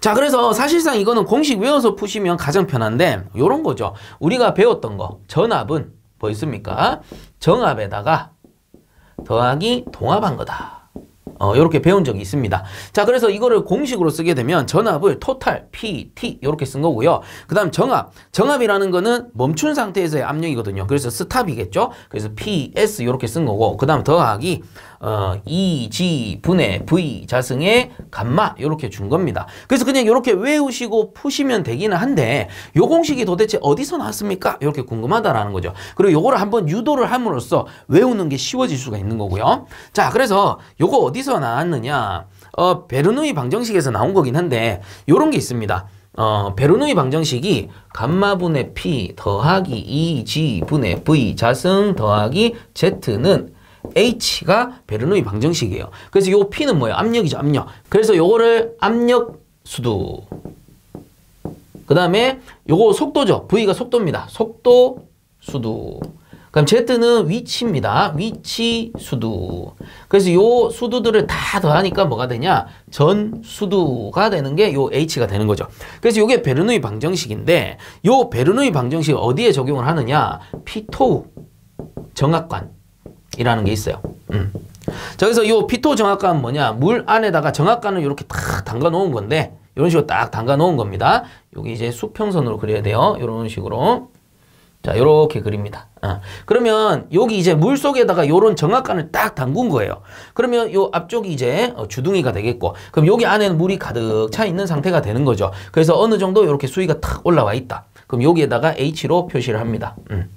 자 그래서 사실상 이거는 공식 외워서 푸시면 가장 편한데 요런 거죠. 우리가 배웠던 거 전압은 뭐 있습니까? 정압에다가 더하기 동합한 거다. 어, 이렇게 배운 적이 있습니다. 자, 그래서 이거를 공식으로 쓰게 되면 전압을 토탈 PT 이렇게 쓴 거고요. 그 다음 정압. 정압이라는 거는 멈춘 상태에서의 압력이거든요. 그래서 스탑이겠죠. 그래서 PS 이렇게 쓴 거고 그 다음 더하기 어, EG 분의 V 자승의 감마 이렇게 준 겁니다. 그래서 그냥 이렇게 외우시고 푸시면 되기는 한데 요 공식이 도대체 어디서 나왔습니까? 이렇게 궁금하다라는 거죠. 그리고 요거를 한번 유도를 함으로써 외우는 게 쉬워질 수가 있는 거고요. 자, 그래서 요거 어디서 나왔느냐? 어, 베르누이 방정식에서 나온 거긴 한데 요런 게 있습니다. 어, 베르누이 방정식이 감마분의 P 더하기 EG분의 V 자승 더하기 Z는 H가 베르누이 방정식이에요. 그래서 요 P는 뭐예요? 압력이죠, 압력. 그래서 요거를 압력 수두. 그 다음에 요거 속도죠. V가 속도입니다. 속도 수두. 그럼 Z는 위치입니다. 위치 수두. 그래서 요 수두들을 다 더하니까 뭐가 되냐? 전 수두가 되는 게 요 H가 되는 거죠. 그래서 요게 베르누이 방정식인데 요 베르누이 방정식 어디에 적용을 하느냐? 피토우 정확관 이라는 게 있어요. 음. 저기서 이 피토 정압감은 뭐냐? 물 안에다가 정압감을 이렇게 딱 담가 놓은 건데 이런 식으로 딱 담가 놓은 겁니다. 여기 이제 수평선으로 그려야 돼요. 이런 식으로. 자, 이렇게 그립니다. 아. 그러면 여기 이제 물 속에다가 이런 정압관을 딱 담근 거예요. 그러면 요 앞쪽이 이제 어, 주둥이가 되겠고 그럼 여기 안에는 물이 가득 차 있는 상태가 되는 거죠. 그래서 어느 정도 이렇게 수위가 탁 올라와 있다. 그럼 여기에다가 H로 표시를 합니다. 음.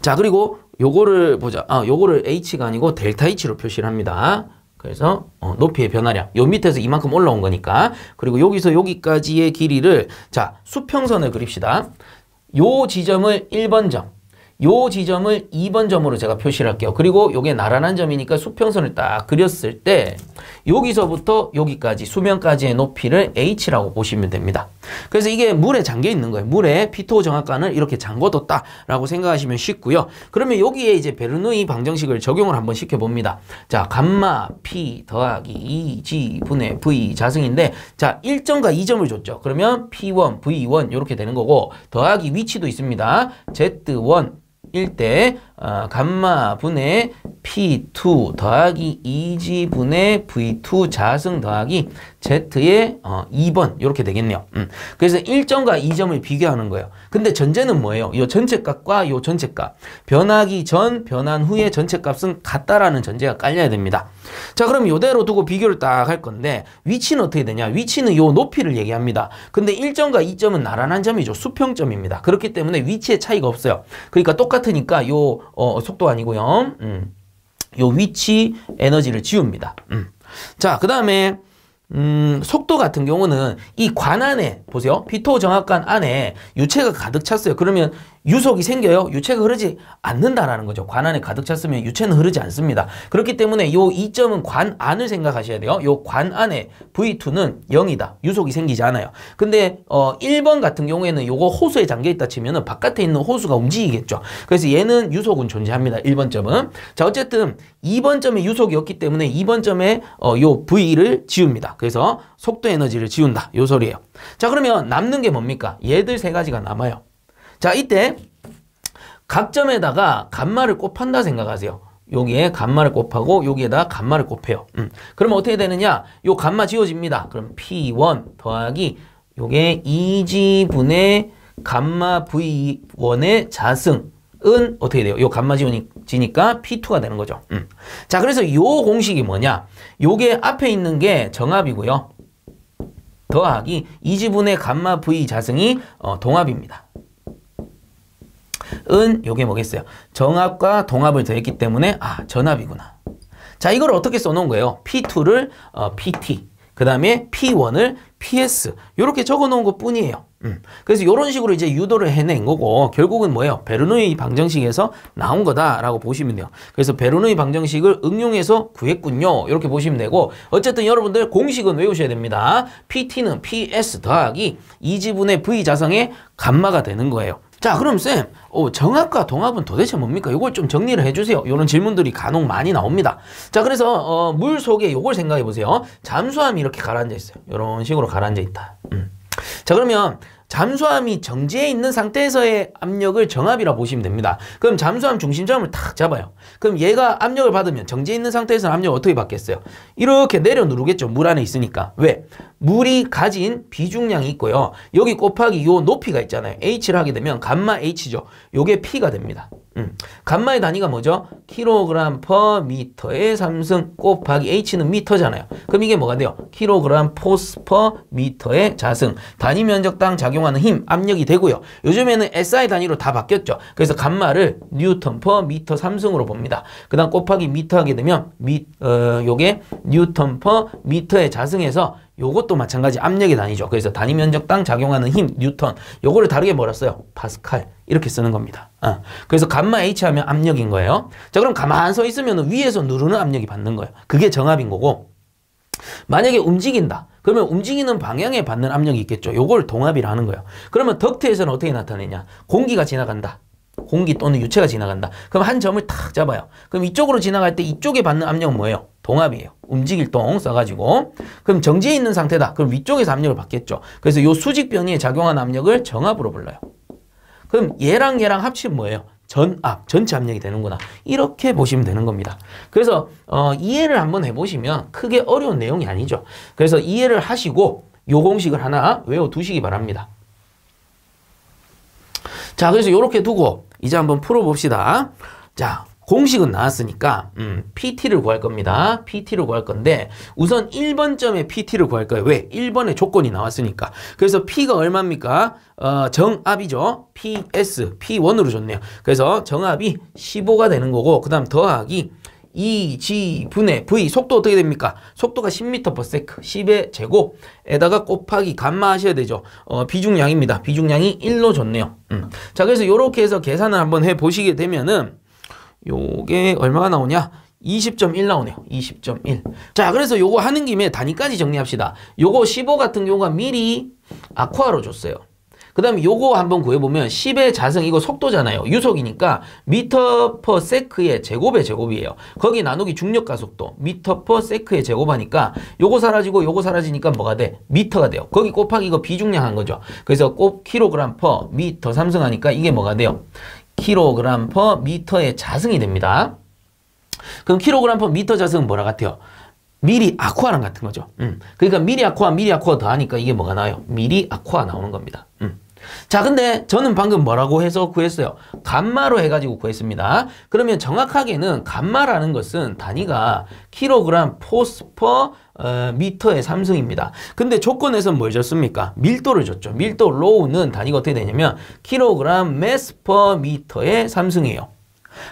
자, 그리고 요거를 보자. 아, 요거를 H가 아니고 델타 H로 표시를 합니다. 그래서 어, 높이의 변화량 요 밑에서 이만큼 올라온 거니까 그리고 여기서 여기까지의 길이를 자 수평선을 그립시다 요 지점을 1번 점요 지점을 2번 점으로 제가 표시를 할게요 그리고 요게 나란한 점이니까 수평선을 딱 그렸을 때 여기서부터 여기까지 수면까지의 높이를 h라고 보시면 됩니다. 그래서 이게 물에 잠겨 있는 거예요. 물에 피토 정확간을 이렇게 잠궈뒀다라고 생각하시면 쉽고요. 그러면 여기에 이제 베르누이 방정식을 적용을 한번 시켜봅니다. 자, 감마 p 더하기 2g 분의 v 자승인데 자, 1점과 2점을 줬죠. 그러면 p1, v1 이렇게 되는 거고 더하기 위치도 있습니다. z1 1대 어, 아, 감마분의 P2 더하기 2G분의 e V2 자승 더하기 Z의 어, 2번 이렇게 되겠네요. 음. 그래서 1점과 2점을 비교하는 거예요. 근데 전제는 뭐예요? 이 전체값과 이 전체값. 변하기 전, 변한 후의 전체값은 같다라는 전제가 깔려야 됩니다. 자, 그럼 이대로 두고 비교를 딱 할 건데 위치는 어떻게 되냐? 위치는 이 높이를 얘기합니다. 근데 1점과 2점은 나란한 점이죠. 수평점입니다. 그렇기 때문에 위치의 차이가 없어요. 그러니까 똑같으니까 이 어, 속도 아니고요. 음. 요 위치 에너지를 지웁니다. 음. 자, 그 다음에 음, 속도 같은 경우는 이 관 안에 보세요. 피토 정확관 안에 유체가 가득 찼어요. 그러면 유속이 생겨요. 유체가 흐르지 않는다라는 거죠. 관 안에 가득 찼으면 유체는 흐르지 않습니다. 그렇기 때문에 요 이점은관 안을 생각하셔야 돼요. 요 관 안에 V2는 0이다. 유속이 생기지 않아요. 근데 어 1번 같은 경우에는 이거 호수에 잠겨 있다 치면은 바깥에 있는 호수가 움직이겠죠. 그래서 얘는 유속은 존재합니다. 1번 점은. 자, 어쨌든 2번 점에 유속이 어, 없기 때문에 2번 점에 어 요 V를 지웁니다. 그래서 속도 에너지를 지운다. 요 소리예요. 자, 그러면 남는 게 뭡니까? 얘들 세 가지가 남아요. 자, 이때 각점에다가 간마를 곱한다 생각하세요. 여기에 간마를 곱하고 여기에다 간마를 곱해요. 음. 그러면 어떻게 되느냐? 요 간마 지워집니다. 그럼 P1 더하기 요게 2지분의 감마 V1의 자승은 어떻게 돼요? 요 감마 지니까 P2가 되는 거죠. 음. 자, 그래서 요 공식이 뭐냐? 요게 앞에 있는 게 정합이고요. 더하기 2지분의 감마 V 자승이 어, 동합입니다. 은 요게 뭐겠어요? 정합과 동합을 더했기 때문에 아 전합이구나. 자 이걸 어떻게 써놓은 거예요? P2를 어, PT 그 다음에 P1을 PS 이렇게 적어놓은 것 뿐이에요. 음. 그래서 이런 식으로 이제 유도를 해낸 거고 결국은 뭐예요? 베르누이 방정식에서 나온 거다라고 보시면 돼요. 그래서 베르누이 방정식을 응용해서 구했군요. 이렇게 보시면 되고 어쨌든 여러분들 공식은 외우셔야 됩니다. PT는 PS 더하기 2지분의 V 자성의 감마가 되는 거예요. 자 그럼 쌤 어, 정합과 동합은 도대체 뭡니까? 이걸 좀 정리를 해주세요. 이런 질문들이 간혹 많이 나옵니다. 자 그래서 어, 물 속에 이걸 생각해 보세요. 잠수함이 이렇게 가라앉아 있어요. 이런 식으로 가라앉아 있다. 음. 자 그러면 잠수함이 정지해 있는 상태에서의 압력을 정압이라 보시면 됩니다. 그럼 잠수함 중심점을 탁 잡아요. 그럼 얘가 압력을 받으면 정지해 있는 상태에서 압력을 어떻게 받겠어요? 이렇게 내려 누르겠죠. 물 안에 있으니까. 왜? 물이 가진 비중량이 있고요. 여기 곱하기 요 높이가 있잖아요. H를 하게 되면 감마 H죠. 요게 P가 됩니다. 음. 간 감마의 단위가 뭐죠? 킬로그램 퍼 미터의 삼승 곱하기 h는 미터잖아요. 그럼 이게 뭐가 돼요? 킬로그램 포스 퍼 미터의 자승. 단위 면적당 작용하는 힘, 압력이 되고요. 요즘에는 SI 단위로 다 바뀌었죠. 그래서 간마를 뉴턴 퍼 미터 삼승으로 봅니다. 그 다음 곱하기 미터 하게 되면 미, 어, 요게 뉴턴 퍼 미터의 자승에서 요것도 마찬가지 압력의 단위죠. 그래서 단위 면적당 작용하는 힘, 뉴턴. 요거를 다르게 뭐라 어요 파스칼. 이렇게 쓰는 겁니다. 어. 그래서 감마 H 하면 압력인 거예요. 자 그럼 가만 서 있으면 위에서 누르는 압력이 받는 거예요. 그게 정압인 거고 만약에 움직인다. 그러면 움직이는 방향에 받는 압력이 있겠죠. 요걸 동압이라 하는 거예요. 그러면 덕트에서는 어떻게 나타내냐. 공기가 지나간다. 공기 또는 유체가 지나간다. 그럼 한 점을 탁 잡아요. 그럼 이쪽으로 지나갈 때 이쪽에 받는 압력은 뭐예요? 동압이에요. 움직일 동 써가지고. 그럼 정지에 있는 상태다. 그럼 위쪽에서 압력을 받겠죠. 그래서 요 수직 변이에 작용한 압력을 정압으로 불러요. 그럼 얘랑 얘랑 합치면 뭐예요? 전압, 전체 압력이 되는구나. 이렇게 보시면 되는 겁니다. 그래서 어, 이해를 한번 해보시면 크게 어려운 내용이 아니죠. 그래서 이해를 하시고 요 공식을 하나 외워두시기 바랍니다. 자, 그래서 이렇게 두고 이제 한번 풀어봅시다. 자, 공식은 나왔으니까 음, PT를 구할 겁니다. PT를 구할 건데 우선 1번 점에 PT를 구할 거예요. 왜? 1번에 조건이 나왔으니까. 그래서 P가 얼마입니까? 어, 정압이죠. PS, P1으로 줬네요. 그래서 정압이 15가 되는 거고 그 다음 더하기 E, 지분의 V 속도 어떻게 됩니까? 속도가 10m/s 10의 제곱에다가 곱하기 감마 하셔야 되죠. 어, 비중량입니다. 비중량이 1로 줬네요. 음. 자 그래서 이렇게 해서 계산을 한번 해보시게 되면은 요게 얼마가 나오냐? 20.1 나오네요. 20.1. 자, 그래서 요거 하는 김에 단위까지 정리합시다. 요거 15 같은 경우가 미리 아쿠아로 줬어요. 그 다음에 요거 한번 구해보면 10의 자승 이거 속도잖아요. 유속이니까 미터 퍼 세크의 제곱의 제곱이에요. 거기 나누기 중력가 속도 미터 퍼 세크의 제곱하니까 요거 사라지고 요거 사라지니까 뭐가 돼? 미터가 돼요. 거기 곱하기 이거 비중량 한 거죠. 그래서 곱 킬로그램 퍼 미터 삼승하니까 이게 뭐가 돼요? 킬로그램 퍼 미터의 자승이 됩니다. 그럼 킬로그램 퍼 미터 자승은 뭐라 같아요? 미리 아쿠아랑 같은 거죠. 음. 그러니까 미리 아쿠아, 미리 아쿠아 더하니까 이게 뭐가 나와요? 미리 아쿠아 나오는 겁니다. 음. 자 근데 저는 방금 뭐라고 해서 구했어요? 감마로 해가지고 구했습니다. 그러면 정확하게는 감마라는 것은 단위가 킬로그램 포스퍼 어, 미터의 삼성입니다. 근데 조건에서는 뭘 줬습니까? 밀도를 줬죠. 밀도 로우는 단위가 어떻게 되냐면 킬로그램 매스 퍼 미터의 삼성이에요.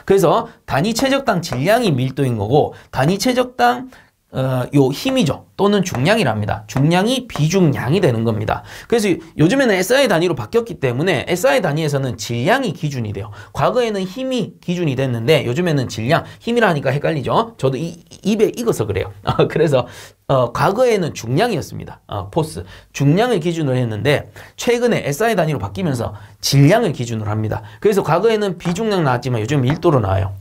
그래서 단위 최적당 질량이 밀도인 거고 단위 최적당 어, 요 힘이죠. 또는 중량이랍니다. 중량이 비중량이 되는 겁니다. 그래서 요즘에는 SI 단위로 바뀌었기 때문에 SI 단위에서는 질량이 기준이 돼요. 과거에는 힘이 기준이 됐는데 요즘에는 질량, 힘이라니까 헷갈리죠. 저도 이, 입에 익어서 그래요. 어, 그래서 어, 과거에는 중량이었습니다. 어, 포스. 중량을 기준으로 했는데 최근에 SI 단위로 바뀌면서 질량을 기준으로 합니다. 그래서 과거에는 비중량 나왔지만 요즘 밀도로 나와요.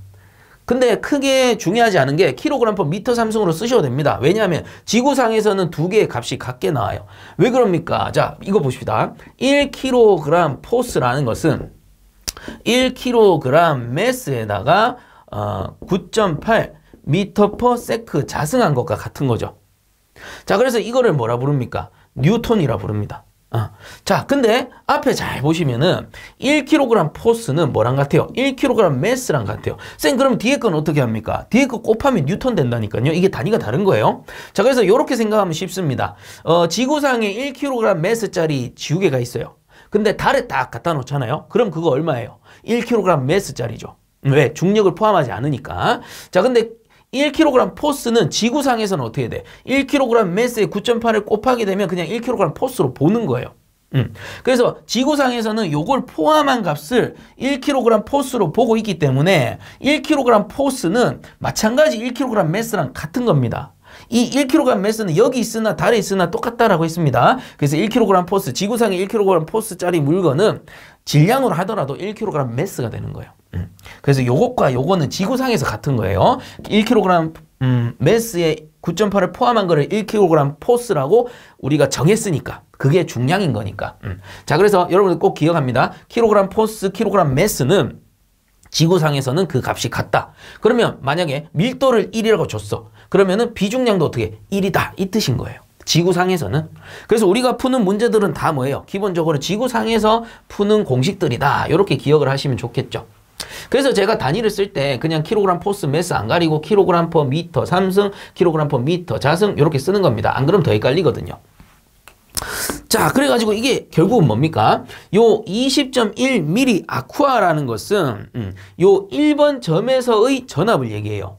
근데 크게 중요하지 않은 게 킬로그램 퍼 미터 삼승으로 쓰셔도 됩니다. 왜냐하면 지구상에서는 두 개의 값이 같게 나와요. 왜 그럽니까? 자, 이거 봅시다. 1kg 포스라는 것은 1kg 매스에다가 어, 9.8 미터 퍼 세크 자승한 것과 같은 거죠. 자, 그래서 이거를 뭐라 부릅니까? 뉴턴이라 부릅니다. 아, 자, 근데 앞에 잘 보시면은 1kg 포스는 뭐랑 같아요? 1kg 매스랑 같아요. 쌤, 그럼 뒤에 건 어떻게 합니까? 뒤에 거 곱하면 뉴턴 된다니까요. 이게 단위가 다른 거예요. 자, 그래서 이렇게 생각하면 쉽습니다. 어, 지구상에 1kg 매스짜리 지우개가 있어요. 근데 달에 딱 갖다 놓잖아요. 그럼 그거 얼마예요? 1kg 매스짜리죠. 왜? 중력을 포함하지 않으니까. 자, 근데 1kg 포스는 지구상에서는 어떻게 돼? 1kg 매스의 9.8을 곱하게 되면 그냥 1kg 포스로 보는 거예요. 음. 그래서 지구상에서는 요걸 포함한 값을 1kg 포스로 보고 있기 때문에 1kg 포스는 마찬가지 1kg 매스랑 같은 겁니다. 이 1kg 매스는 여기 있으나 달에 있으나 똑같다라고 했습니다. 그래서 1kg 포스, 지구상의 1kg 포스짜리 물건은 질량으로 하더라도 1kg 매스가 되는 거예요. 음. 그래서 요것과 요거는 지구상에서 같은 거예요. 1kg 음, 매스에 9.8을 포함한 거를 1kg 포스라고 우리가 정했으니까 그게 중량인 거니까. 음. 자 그래서 여러분들 꼭 기억합니다. 킬로그 포스, 킬로그 매스는 지구상에서는 그 값이 같다. 그러면 만약에 밀도를 1이라고 줬어. 그러면은 비중량도 어떻게 1이다 이 뜻인 거예요. 지구상에서는. 그래서 우리가 푸는 문제들은 다 뭐예요? 기본적으로 지구상에서 푸는 공식들이다. 이렇게 기억을 하시면 좋겠죠. 그래서 제가 단위를 쓸 때 그냥 킬로그램 포스 매스 안 가리고 킬로그램 퍼 미터 삼승, 킬로그램 퍼 미터 자승 이렇게 쓰는 겁니다. 안 그러면 더 헷갈리거든요. 자, 그래가지고 이게 결국은 뭡니까? 요 20.1mm 아쿠아라는 것은 음, 요 1번 점에서의 전압을 얘기해요.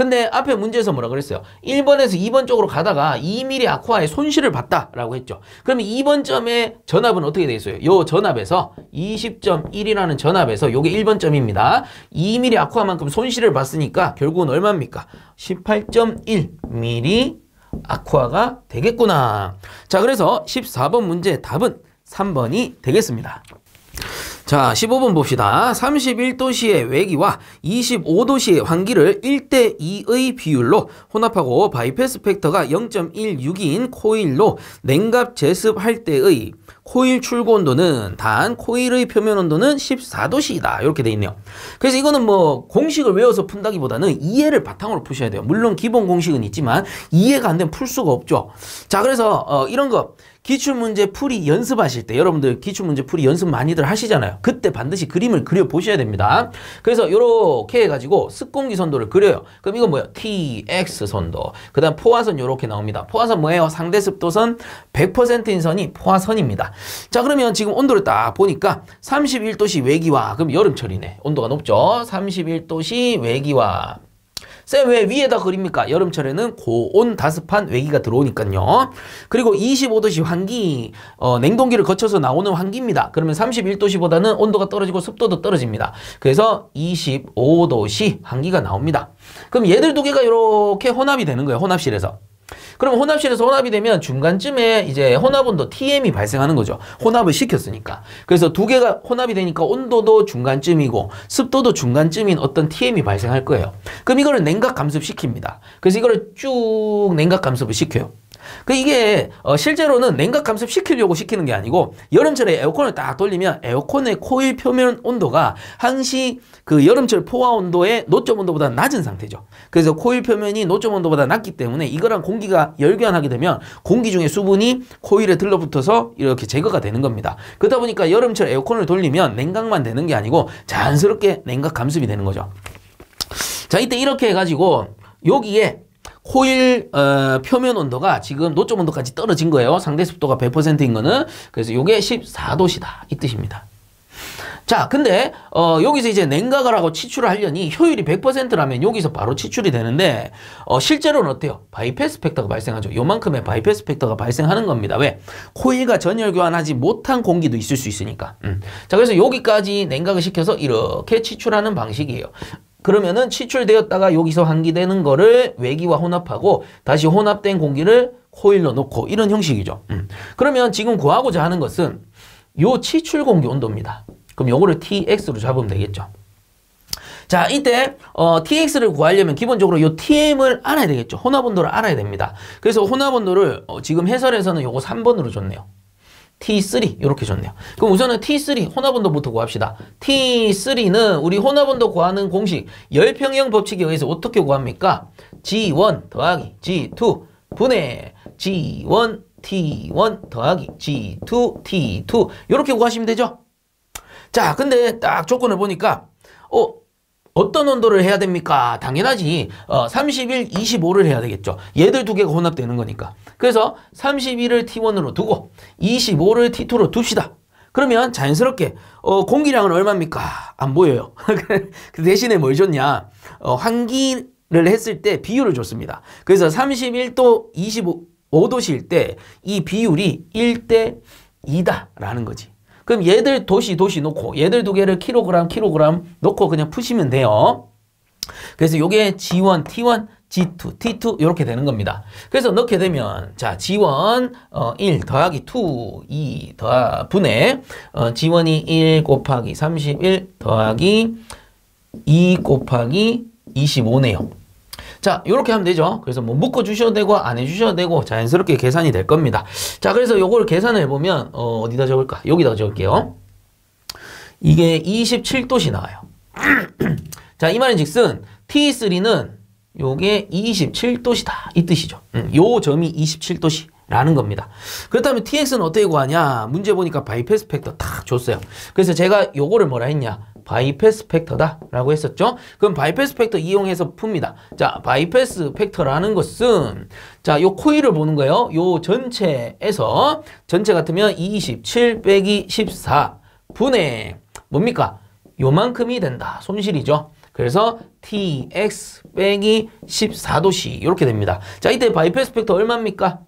근데 앞에 문제에서 뭐라 그랬어요? 1번에서 2번 쪽으로 가다가 2mm 아쿠아의 손실을 봤다라고 했죠. 그러면 2번 점의 전압은 어떻게 되어 있어요? 요 전압에서 20.1이라는 전압에서 요게 1번 점입니다. 2mm 아쿠아만큼 손실을 봤으니까 결국은 얼마입니까? 18.1mm 아쿠아가 되겠구나. 자, 그래서 14번 문제 답은 3번이 되겠습니다. 자, 1 5분 봅시다. 31도시의 외기와 25도시의 환기를 1대 2의 비율로 혼합하고 바이패스 팩터가 0.16인 코일로 냉각 제습할 때의 코일 출고 온도는 단 코일의 표면 온도는 14도씨이다. 이렇게 돼 있네요. 그래서 이거는 뭐 공식을 외워서 푼다기보다는 이해를 바탕으로 푸셔야 돼요. 물론 기본 공식은 있지만 이해가 안 되면 풀 수가 없죠. 자 그래서 어, 이런 거 기출문제 풀이 연습하실 때 여러분들 기출문제 풀이 연습 많이들 하시잖아요. 그때 반드시 그림을 그려보셔야 됩니다. 그래서 이렇게 해가지고 습공기 선도를 그려요. 그럼 이건 뭐예요? TX 선도. 그 다음 포화선 이렇게 나옵니다. 포화선 뭐예요? 상대습도선 100%인 선이 포화선입니다. 자 그러면 지금 온도를 딱 보니까 31도씨 외기와 그럼 여름철이네. 온도가 높죠. 31도씨 외기와 쌤왜 위에다 그립니까? 여름철에는 고온 다습한 외기가 들어오니까요. 그리고 25도씨 환기, 어, 냉동기를 거쳐서 나오는 환기입니다. 그러면 31도씨보다는 온도가 떨어지고 습도도 떨어집니다. 그래서 25도씨 환기가 나옵니다. 그럼 얘들 두 개가 이렇게 혼합이 되는 거예요. 혼합실에서. 그럼 혼합실에서 혼합이 되면 중간쯤에 이제 혼합 온도 TM이 발생하는 거죠. 혼합을 시켰으니까. 그래서 두 개가 혼합이 되니까 온도도 중간쯤이고 습도도 중간쯤인 어떤 TM이 발생할 거예요. 그럼 이거를 냉각 감습시킵니다. 그래서 이거를 쭉 냉각 감습을 시켜요. 그 이게 어 실제로는 냉각 감습시키려고 시키는 게 아니고 여름철에 에어컨을 딱 돌리면 에어컨의 코일 표면 온도가 항시 그 여름철 포화 온도의 노점 온도보다 낮은 상태죠. 그래서 코일 표면이 노점 온도보다 낮기 때문에 이거랑 공기가 열교환하게 되면 공기 중에 수분이 코일에 들러붙어서 이렇게 제거가 되는 겁니다. 그러다 보니까 여름철 에어컨을 돌리면 냉각만 되는 게 아니고 자연스럽게 냉각 감습이 되는 거죠. 자 이때 이렇게 해가지고 여기에 코일 어, 표면 온도가 지금 노점 온도까지 떨어진 거예요. 상대 습도가 100%인 거는. 그래서 이게 14도시다. 이 뜻입니다. 자, 근데 어, 여기서 이제 냉각을 하고 치출을 하려니 효율이 100%라면 여기서 바로 치출이 되는데 어, 실제로는 어때요? 바이패스 팩터가 발생하죠. 요만큼의 바이패스 팩터가 발생하는 겁니다. 왜? 코일과 전열 교환하지 못한 공기도 있을 수 있으니까. 음. 자, 그래서 여기까지 냉각을 시켜서 이렇게 치출하는 방식이에요. 그러면은 치출되었다가 여기서 환기되는 거를 외기와 혼합하고 다시 혼합된 공기를 코일로 놓고 이런 형식이죠. 음. 그러면 지금 구하고자 하는 것은 요 치출 공기 온도입니다. 그럼 요거를 Tx로 잡으면 되겠죠. 자, 이때 어, Tx를 구하려면 기본적으로 요 Tm을 알아야 되겠죠. 혼합 온도를 알아야 됩니다. 그래서 혼합 온도를 어, 지금 해설에서는 요거 3번으로 줬네요. T3 이렇게 줬네요. 그럼 우선은 T3 혼합온도부터 구합시다. T3는 우리 혼합온도 구하는 공식 열평형 법칙에 의해서 어떻게 구합니까? G1 더하기 G2 분의 G1 T1 더하기 G2 T2 이렇게 구하시면 되죠. 자 근데 딱 조건을 보니까 어 어떤 온도를 해야 됩니까? 당연하지 어, 31, 25를 해야 되겠죠. 얘들 두 개가 혼합되는 거니까. 그래서 31을 T1으로 두고 25를 T2로 둡시다. 그러면 자연스럽게 어, 공기량은 얼마입니까? 안 보여요. 그 대신에 뭘 줬냐? 어, 환기를 했을 때 비율을 줬습니다. 그래서 31도 25도시일 때 이 비율이 1대 2다라는 거지. 그럼 얘들 도시 도시 놓고 얘들 두 개를 킬로그램 킬로그램 놓고 그냥 푸시면 돼요. 그래서 이게 G1, T1, G2, T2 이렇게 되는 겁니다. 그래서 넣게 되면 자 G1 어, 1 더하기 2, 2 더하 분의 어, G1이 1 곱하기 31 더하기 2 곱하기 25네요. 자 이렇게 하면 되죠. 그래서 뭐 묶어주셔도 되고 안 해주셔도 되고 자연스럽게 계산이 될 겁니다. 자 그래서 요걸 계산을 해보면 어, 디다 적을까? 여기다 적을게요. 이게 27도씨 나와요. 자 이 말인즉슨 T3는 요게 27도시다 이 뜻이죠. 음, 요 점이 27도시. 라는 겁니다. 그렇다면 TX는 어떻게 구하냐? 문제 보니까 바이패스 팩터 딱 줬어요. 그래서 제가 요거를 뭐라 했냐? 바이패스 팩터다 라고 했었죠. 그럼 바이패스 팩터 이용해서 풉니다. 자, 바이패스 팩터라는 것은 자, 요 코일을 보는 거예요. 요 전체에서 전체 같으면 27 빼기 14 분의 뭡니까? 요만큼이 된다. 손실이죠. 그래서 tx 빼기 14도씨 이렇게 됩니다. 자 이때 바이패스 벡터 얼마입니까?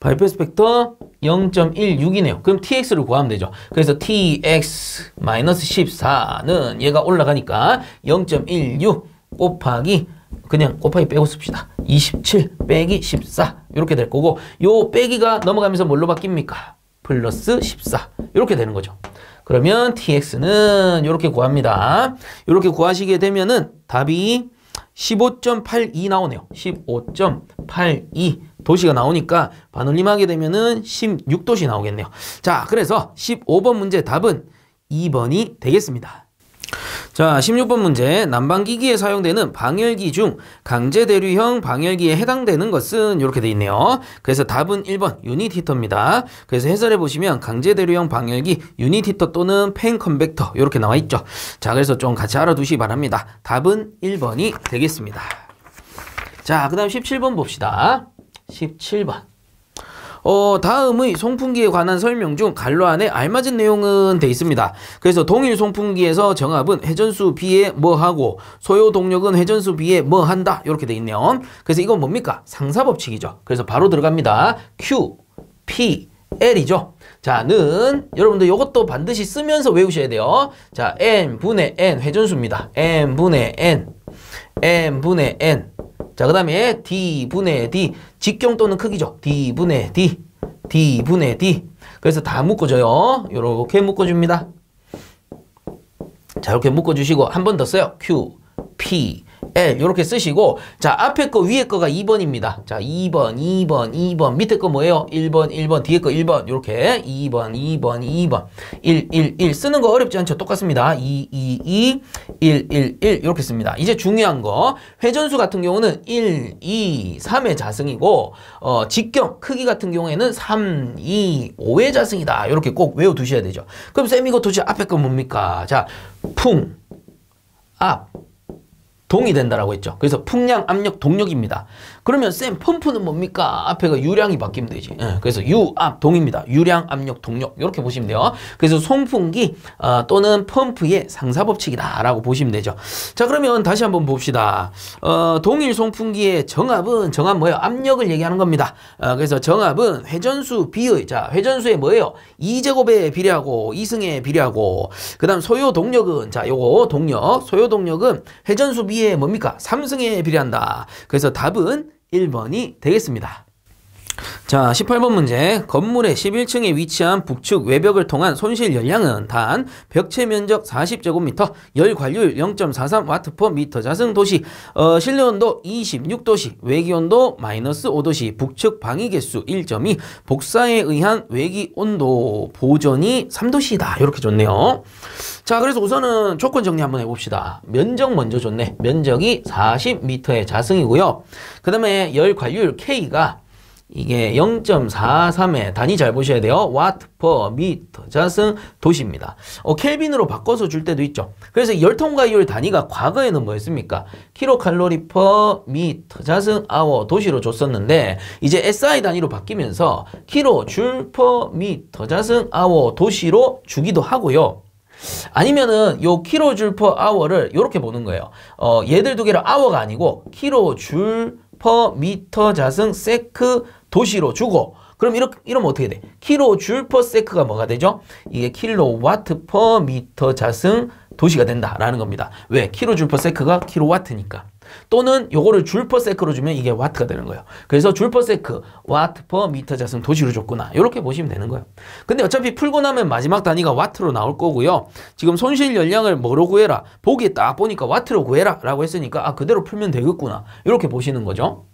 바이패스 벡터 0.16이네요. 그럼 tx를 구하면 되죠. 그래서 tx 14는 얘가 올라가니까 0.16 곱하기 그냥 곱하기 빼고 씁시다. 27 빼기 14 이렇게 될 거고 요 빼기가 넘어가면서 뭘로 바뀝니까? 플러스 14 이렇게 되는 거죠. 그러면 tx는 이렇게 구합니다. 이렇게 구하시게 되면은 답이 15.82 나오네요. 15.82 도시가 나오니까 반올림하게 되면은 16도시 나오겠네요. 자, 그래서 15번 문제 답은 2번이 되겠습니다. 자, 16번 문제. 난방기기에 사용되는 방열기 중 강제 대류형 방열기에 해당되는 것은 이렇게 돼 있네요. 그래서 답은 1번 유닛 히터입니다. 그래서 해설해 보시면 강제 대류형 방열기 유닛 히터 또는 팬 컨벡터 이렇게 나와 있죠. 자, 그래서 좀 같이 알아두시기 바랍니다. 답은 1번이 되겠습니다. 자, 그다음 17번 봅시다. 17번. 어, 다음의 송풍기에 관한 설명 중갈로안에 알맞은 내용은 돼 있습니다. 그래서 동일 송풍기에서 정압은 회전수 B에 뭐하고 소요 동력은 회전수 B에 뭐한다 이렇게 돼 있네요. 그래서 이건 뭡니까? 상사법칙이죠. 그래서 바로 들어갑니다. Q, P, L이죠. 자, 는 여러분들 이것도 반드시 쓰면서 외우셔야 돼요. 자, n분의 n 회전수입니다. n분의 n, n분의 n 자, 그 다음에 D분의 D. 직경 또는 크기죠. D분의 D. D분의 D. 그래서 다 묶어줘요. 이렇게 묶어줍니다. 자, 이렇게 묶어주시고 한 번 더 써요. Q, P, 예, 요렇게 쓰시고 자, 앞에 거 위에 거가 2번입니다. 자, 2번, 2번, 2번. 밑에 거 뭐예요? 1번, 1번. 뒤에 거 1번. 요렇게 2번, 2번, 2번. 1, 1, 1. 쓰는 거 어렵지 않죠? 똑같습니다. 2, 2, 2, 1, 1, 1. 요렇게 씁니다. 이제 중요한 거. 회전수 같은 경우는 1, 2, 3의 자승이고 어, 직경 크기 같은 경우에는 3, 2, 5의 자승이다. 요렇게 꼭 외워 두셔야 되죠. 그럼 쌤 이거 도대체 앞에 거 뭡니까? 자, 풍, 앞, 동이 된다라고 했죠. 그래서 풍량 압력 동력입니다. 그러면 쌤 펌프는 뭡니까? 앞에가 유량이 바뀌면 되지. 예, 그래서 유압 동입니다. 유량, 압력, 동력 이렇게 보시면 돼요. 그래서 송풍기 어, 또는 펌프의 상사법칙이다라고 보시면 되죠. 자 그러면 다시 한번 봅시다. 어, 동일 송풍기의 정압은 정압 뭐예요? 압력을 얘기하는 겁니다. 어, 그래서 정압은 회전수 비의자 회전수의 뭐예요? 2제곱에 비례하고 2승에 비례하고 그 다음 소요 동력은 자 요거 동력 소요 동력은 회전수 비의 뭡니까? 3승에 비례한다. 그래서 답은 1번이 되겠습니다. 자, 18번 문제. 건물의 11층에 위치한 북측 외벽을 통한 손실 열량은 단 벽체 면적 40제곱미터, 열 관률 0.43 와트/미터 자승 도시, 어, 실내 온도 26도시, 외기 온도 마이너스 5도시, 북측 방위 개수 1.2, 복사에 의한 외기 온도 보존이 3도시다. 이렇게 줬네요. 자, 그래서 우선은 조건 정리 한번 해봅시다. 면적 먼저 줬네. 면적이 40m의 자승이고요. 그 다음에 열 관률 K가 이게 0.43에 단위 잘 보셔야 돼요. 와트 퍼 미터 자승 도시입니다. 어, 켈빈으로 바꿔서 줄 때도 있죠. 그래서 열통과율 단위가 과거에는 뭐였습니까? 킬로칼로리 퍼 미터 자승 아워 도시로 줬었는데 이제 SI 단위로 바뀌면서 킬로 줄퍼 미터 자승 아워 도시로 주기도 하고요. 아니면은 요 킬로줄 퍼 아워를 이렇게 보는 거예요. 어, 얘들 두 개를 아워가 아니고 킬로줄 퍼 미터 자승 세크 도시로 주고 그럼 이렇게 이러면 어떻게 돼? 킬로 줄퍼 세크가 뭐가 되죠? 이게 킬로 와트 퍼 미터 자승 도시가 된다라는 겁니다. 왜? 킬로 줄퍼 세크가 킬로 와트니까. 또는 요거를 줄퍼 세크로 주면 이게 와트가 되는 거예요. 그래서 줄퍼 세크, 와트 퍼 미터 자승 도시로 줬구나. 이렇게 보시면 되는 거예요. 근데 어차피 풀고 나면 마지막 단위가 와트로 나올 거고요. 지금 손실 연량을 뭐로 구해라? 보기에 딱 보니까 와트로 구해라 라고 했으니까 아 그대로 풀면 되겠구나. 이렇게 보시는 거죠.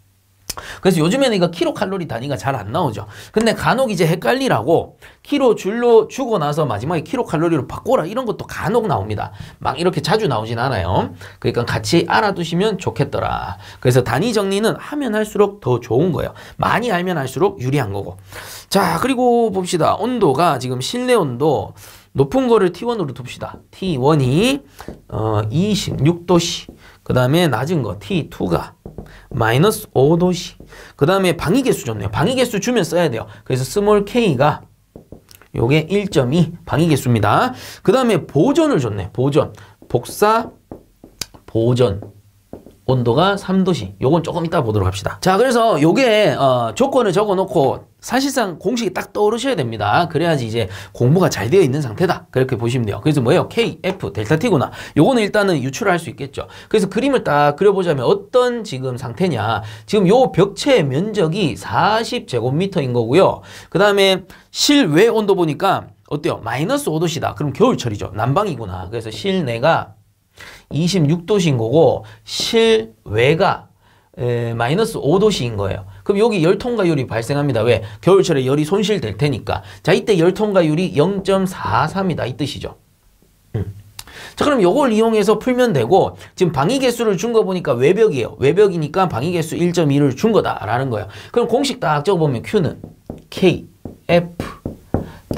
그래서 요즘에는 이거 킬로칼로리 단위가 잘 안 나오죠. 근데 간혹 이제 헷갈리라고 키로 줄로 주고 나서 마지막에 키로칼로리로 바꿔라 이런 것도 간혹 나옵니다. 막 이렇게 자주 나오진 않아요. 그러니까 같이 알아두시면 좋겠더라. 그래서 단위 정리는 하면 할수록 더 좋은 거예요. 많이 알면 할수록 유리한 거고. 자 그리고 봅시다. 온도가 지금 실내 온도 높은 거를 T1으로 둡시다. T1이 어, 26도씨. 그 다음에 낮은 거 T2가 마이너스 5도시 그 다음에 방위계수 줬네요. 방위계수 주면 써야 돼요. 그래서 스몰 K가 요게 1.2 방위계수입니다. 그 다음에 보존을 줬네. 보존. 복사 보존. 온도가 3도시. 요건 조금 이따 보도록 합시다. 자, 그래서 요게 어, 조건을 적어놓고 사실상 공식이 딱 떠오르셔야 됩니다. 그래야지 이제 공부가 잘 되어 있는 상태다. 그렇게 보시면 돼요. 그래서 뭐예요? K, F, 델타 T구나. 요거는 일단은 유출을 할수 있겠죠. 그래서 그림을 딱 그려보자면 어떤 지금 상태냐. 지금 요 벽체 면적이 40제곱미터인 거고요. 그 다음에 실외 온도 보니까 어때요? 마이너스 5도시다 그럼 겨울철이죠. 난방이구나. 그래서 실내가 26도씨인 거고 실외가 마이너스 5도시인 거예요. 그럼 여기 열통가율이 발생합니다. 왜? 겨울철에 열이 손실될 테니까. 자, 이때 열통가율이 0.43이다. 이 뜻이죠. 음. 자 그럼 요걸 이용해서 풀면 되고 지금 방위 개수를 준 거 보니까 외벽이에요. 외벽이니까 방위 개수 1.2를 준 거다라는 거예요. 그럼 공식 딱 적어보면 Q는 K, F,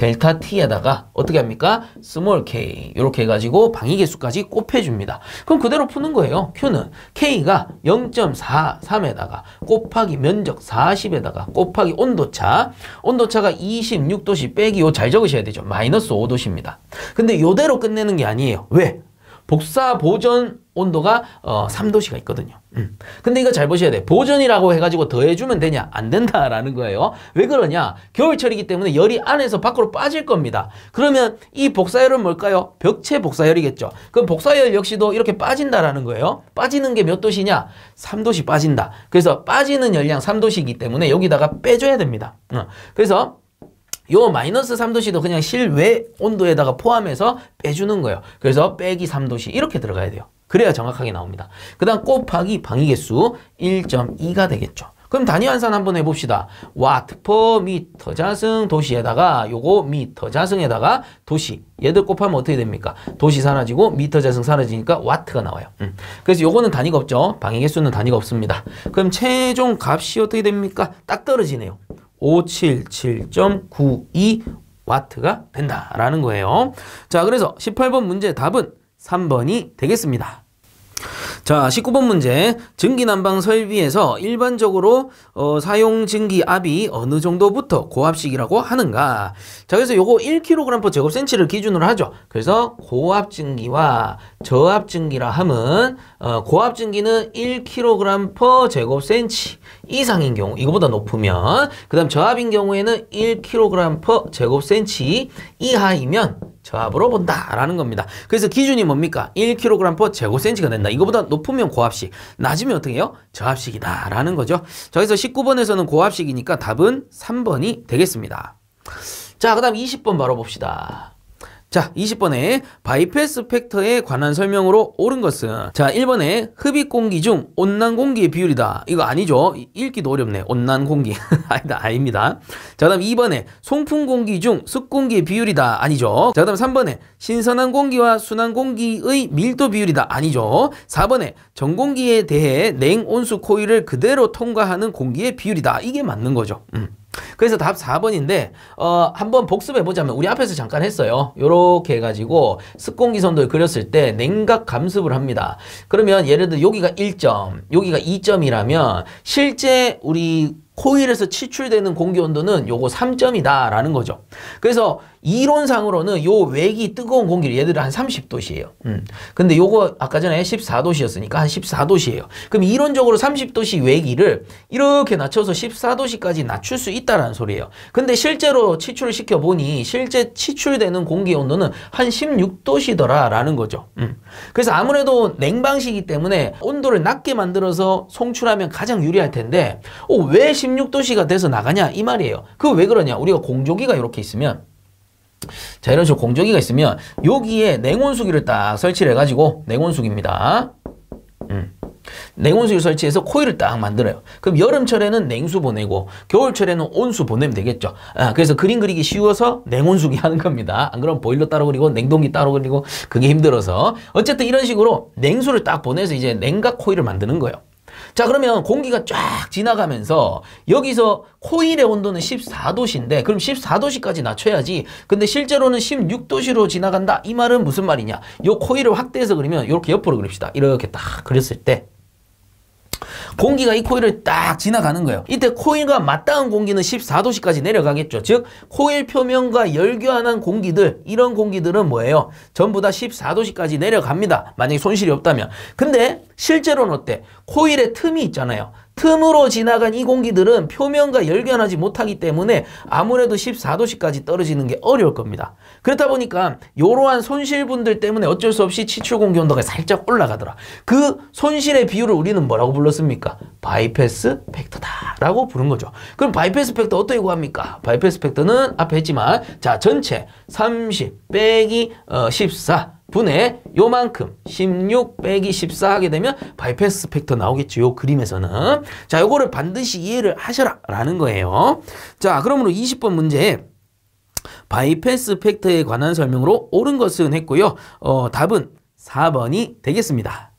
델타 t에다가 어떻게 합니까? 스몰 k 이렇게 해가지고 방위개수까지 곱해줍니다. 그럼 그대로 푸는 거예요. q는 k가 0.43에다가 곱하기 면적 40에다가 곱하기 온도차 온도차가 26도씨 빼기 요 잘 적으셔야 되죠. 마이너스 5도씨입니다. 근데 요대로 끝내는 게 아니에요. 왜? 복사 보전 온도가 어, 3도씨가 있거든요. 음. 근데 이거 잘 보셔야 돼. 보존이라고 해가지고 더해주면 되냐? 안 된다라는 거예요. 왜 그러냐? 겨울철이기 때문에 열이 안에서 밖으로 빠질 겁니다. 그러면 이 복사열은 뭘까요? 벽체 복사열이겠죠. 그럼 복사열 역시도 이렇게 빠진다라는 거예요. 빠지는 게 몇 도시냐? 3도씨 빠진다. 그래서 빠지는 열량 3도씨이기 때문에 여기다가 빼줘야 됩니다. 어. 그래서 요 마이너스 3도씨도 그냥 실외 온도에다가 포함해서 빼주는 거예요. 그래서 빼기 3도씨 이렇게 들어가야 돼요. 그래야 정확하게 나옵니다. 그 다음 곱하기 방위 개수 1.2가 되겠죠. 그럼 단위 환산 한번 해봅시다. 와트 퍼 미터 자승 도시에다가 요거 미터 자승에다가 도시 얘들 곱하면 어떻게 됩니까? 도시 사라지고 미터 자승 사라지니까 와트가 나와요. 음. 그래서 요거는 단위가 없죠. 방위 개수는 단위가 없습니다. 그럼 최종 값이 어떻게 됩니까? 딱 떨어지네요. 577.92 와트가 된다라는 거예요. 자, 그래서 18번 문제 답은 3번이 되겠습니다. 자, 19번 문제. 증기난방 설비에서 일반적으로 어, 사용 증기압이 어느 정도부터 고압식이라고 하는가? 자, 그래서 요거 1kg 제곱센치를 기준으로 하죠. 그래서 고압 증기와 저압 증기라 함은 어, 고압 증기는 1kg 제곱센치 이상인 경우 이거보다 높으면 그 다음 저압인 경우에는 1kg per 제곱센치 이하이면 저압으로 본다라는 겁니다. 그래서 기준이 뭡니까? 1kg per 제곱센치가 된다. 이거보다 높으면 고압식, 낮으면 어떻게 해요? 저압식이다라는 거죠. 저기서 19번에서는 고압식이니까 답은 3번이 되겠습니다. 자, 그 다음 20번 바로 봅시다. 자 20번에 바이패스 팩터에 관한 설명으로 옳은 것은 자 1번에 흡입 공기 중 온난 공기의 비율이다 이거 아니죠 읽기도 어렵네 온난 공기 아니다 아닙니다 자 다음 2번에 송풍 공기 중 습공기의 비율이다 아니죠 자 다음 3번에 신선한 공기와 순한 공기의 밀도 비율이다 아니죠 4번에 전공기에 대해 냉온수 코일을 그대로 통과하는 공기의 비율이다 이게 맞는 거죠 음. 그래서 답 4번인데 어 한번 복습해 보자면 우리 앞에서 잠깐 했어요. 요렇게 해가지고 습공기선도를 그렸을 때 냉각 감습을 합니다. 그러면 예를 들어 여기가 1점, 여기가 2점이라면 실제 우리 코일에서 치출되는 공기 온도는 요거 3점이다라는 거죠. 그래서 이론상으로는 요 외기 뜨거운 공기를 얘들은 한 30도씨예요. 음. 근데 요거 아까 전에 14도씨였으니까 한 14도씨예요. 그럼 이론적으로 30도씨 외기를 이렇게 낮춰서 14도씨까지 낮출 수 있다라는 소리예요. 근데 실제로 치출을 시켜보니 실제 치출되는 공기 온도는 한 16도씨더라라는 거죠. 음. 그래서 아무래도 냉방시기 때문에 온도를 낮게 만들어서 송출하면 가장 유리할 텐데 어, 왜 16도씨가 돼서 나가냐 이 말이에요. 그 왜 그러냐 우리가 공조기가 이렇게 있으면 자 이런 식으로 공조기가 있으면 여기에 냉온수기를 딱 설치를 해가지고 냉온수기입니다. 음. 냉온수기를 설치해서 코일을 딱 만들어요. 그럼 여름철에는 냉수 보내고 겨울철에는 온수 보내면 되겠죠. 아, 그래서 그림 그리기 쉬워서 냉온수기 하는 겁니다. 안 그러면 보일러 따로 그리고 냉동기 따로 그리고 그게 힘들어서 어쨌든 이런 식으로 냉수를 딱 보내서 이제 냉각 코일을 만드는 거예요. 자 그러면 공기가 쫙 지나가면서 여기서 코일의 온도는 14도씨인데 그럼 14도씨까지 낮춰야지 근데 실제로는 16도씨로 지나간다 이 말은 무슨 말이냐 요 코일을 확대해서 그리면 이렇게 옆으로 그립시다 이렇게 딱 그렸을 때 공기가 이 코일을 딱 지나가는 거예요. 이때 코일과 맞닿은 공기는 14도씨까지 내려가겠죠. 즉 코일 표면과 열교환한 공기들 이런 공기들은 뭐예요? 전부 다 14도씨까지 내려갑니다. 만약에 손실이 없다면. 근데 실제로는 어때? 코일의 틈이 있잖아요. 틈으로 지나간 이 공기들은 표면과 열견하지 못하기 때문에 아무래도 14도씨까지 떨어지는 게 어려울 겁니다. 그렇다 보니까 이러한 손실분들 때문에 어쩔 수 없이 치출 공기 온도가 살짝 올라가더라. 그 손실의 비율을 우리는 뭐라고 불렀습니까? 바이패스 팩터다 라고 부른 거죠. 그럼 바이패스 팩터 어떻게 구합니까? 바이패스 팩터는 앞에 했지만 자 전체 30 빼기 어, 14 분의 요만큼 16 빼기 14 하게 되면 바이패스 팩터 나오겠죠. 요 그림에서는. 자, 요거를 반드시 이해를 하셔라라는 거예요. 자, 그러므로 20번 문제 바이패스 팩터에 관한 설명으로 옳은 것은 했고요. 어, 답은 4번이 되겠습니다.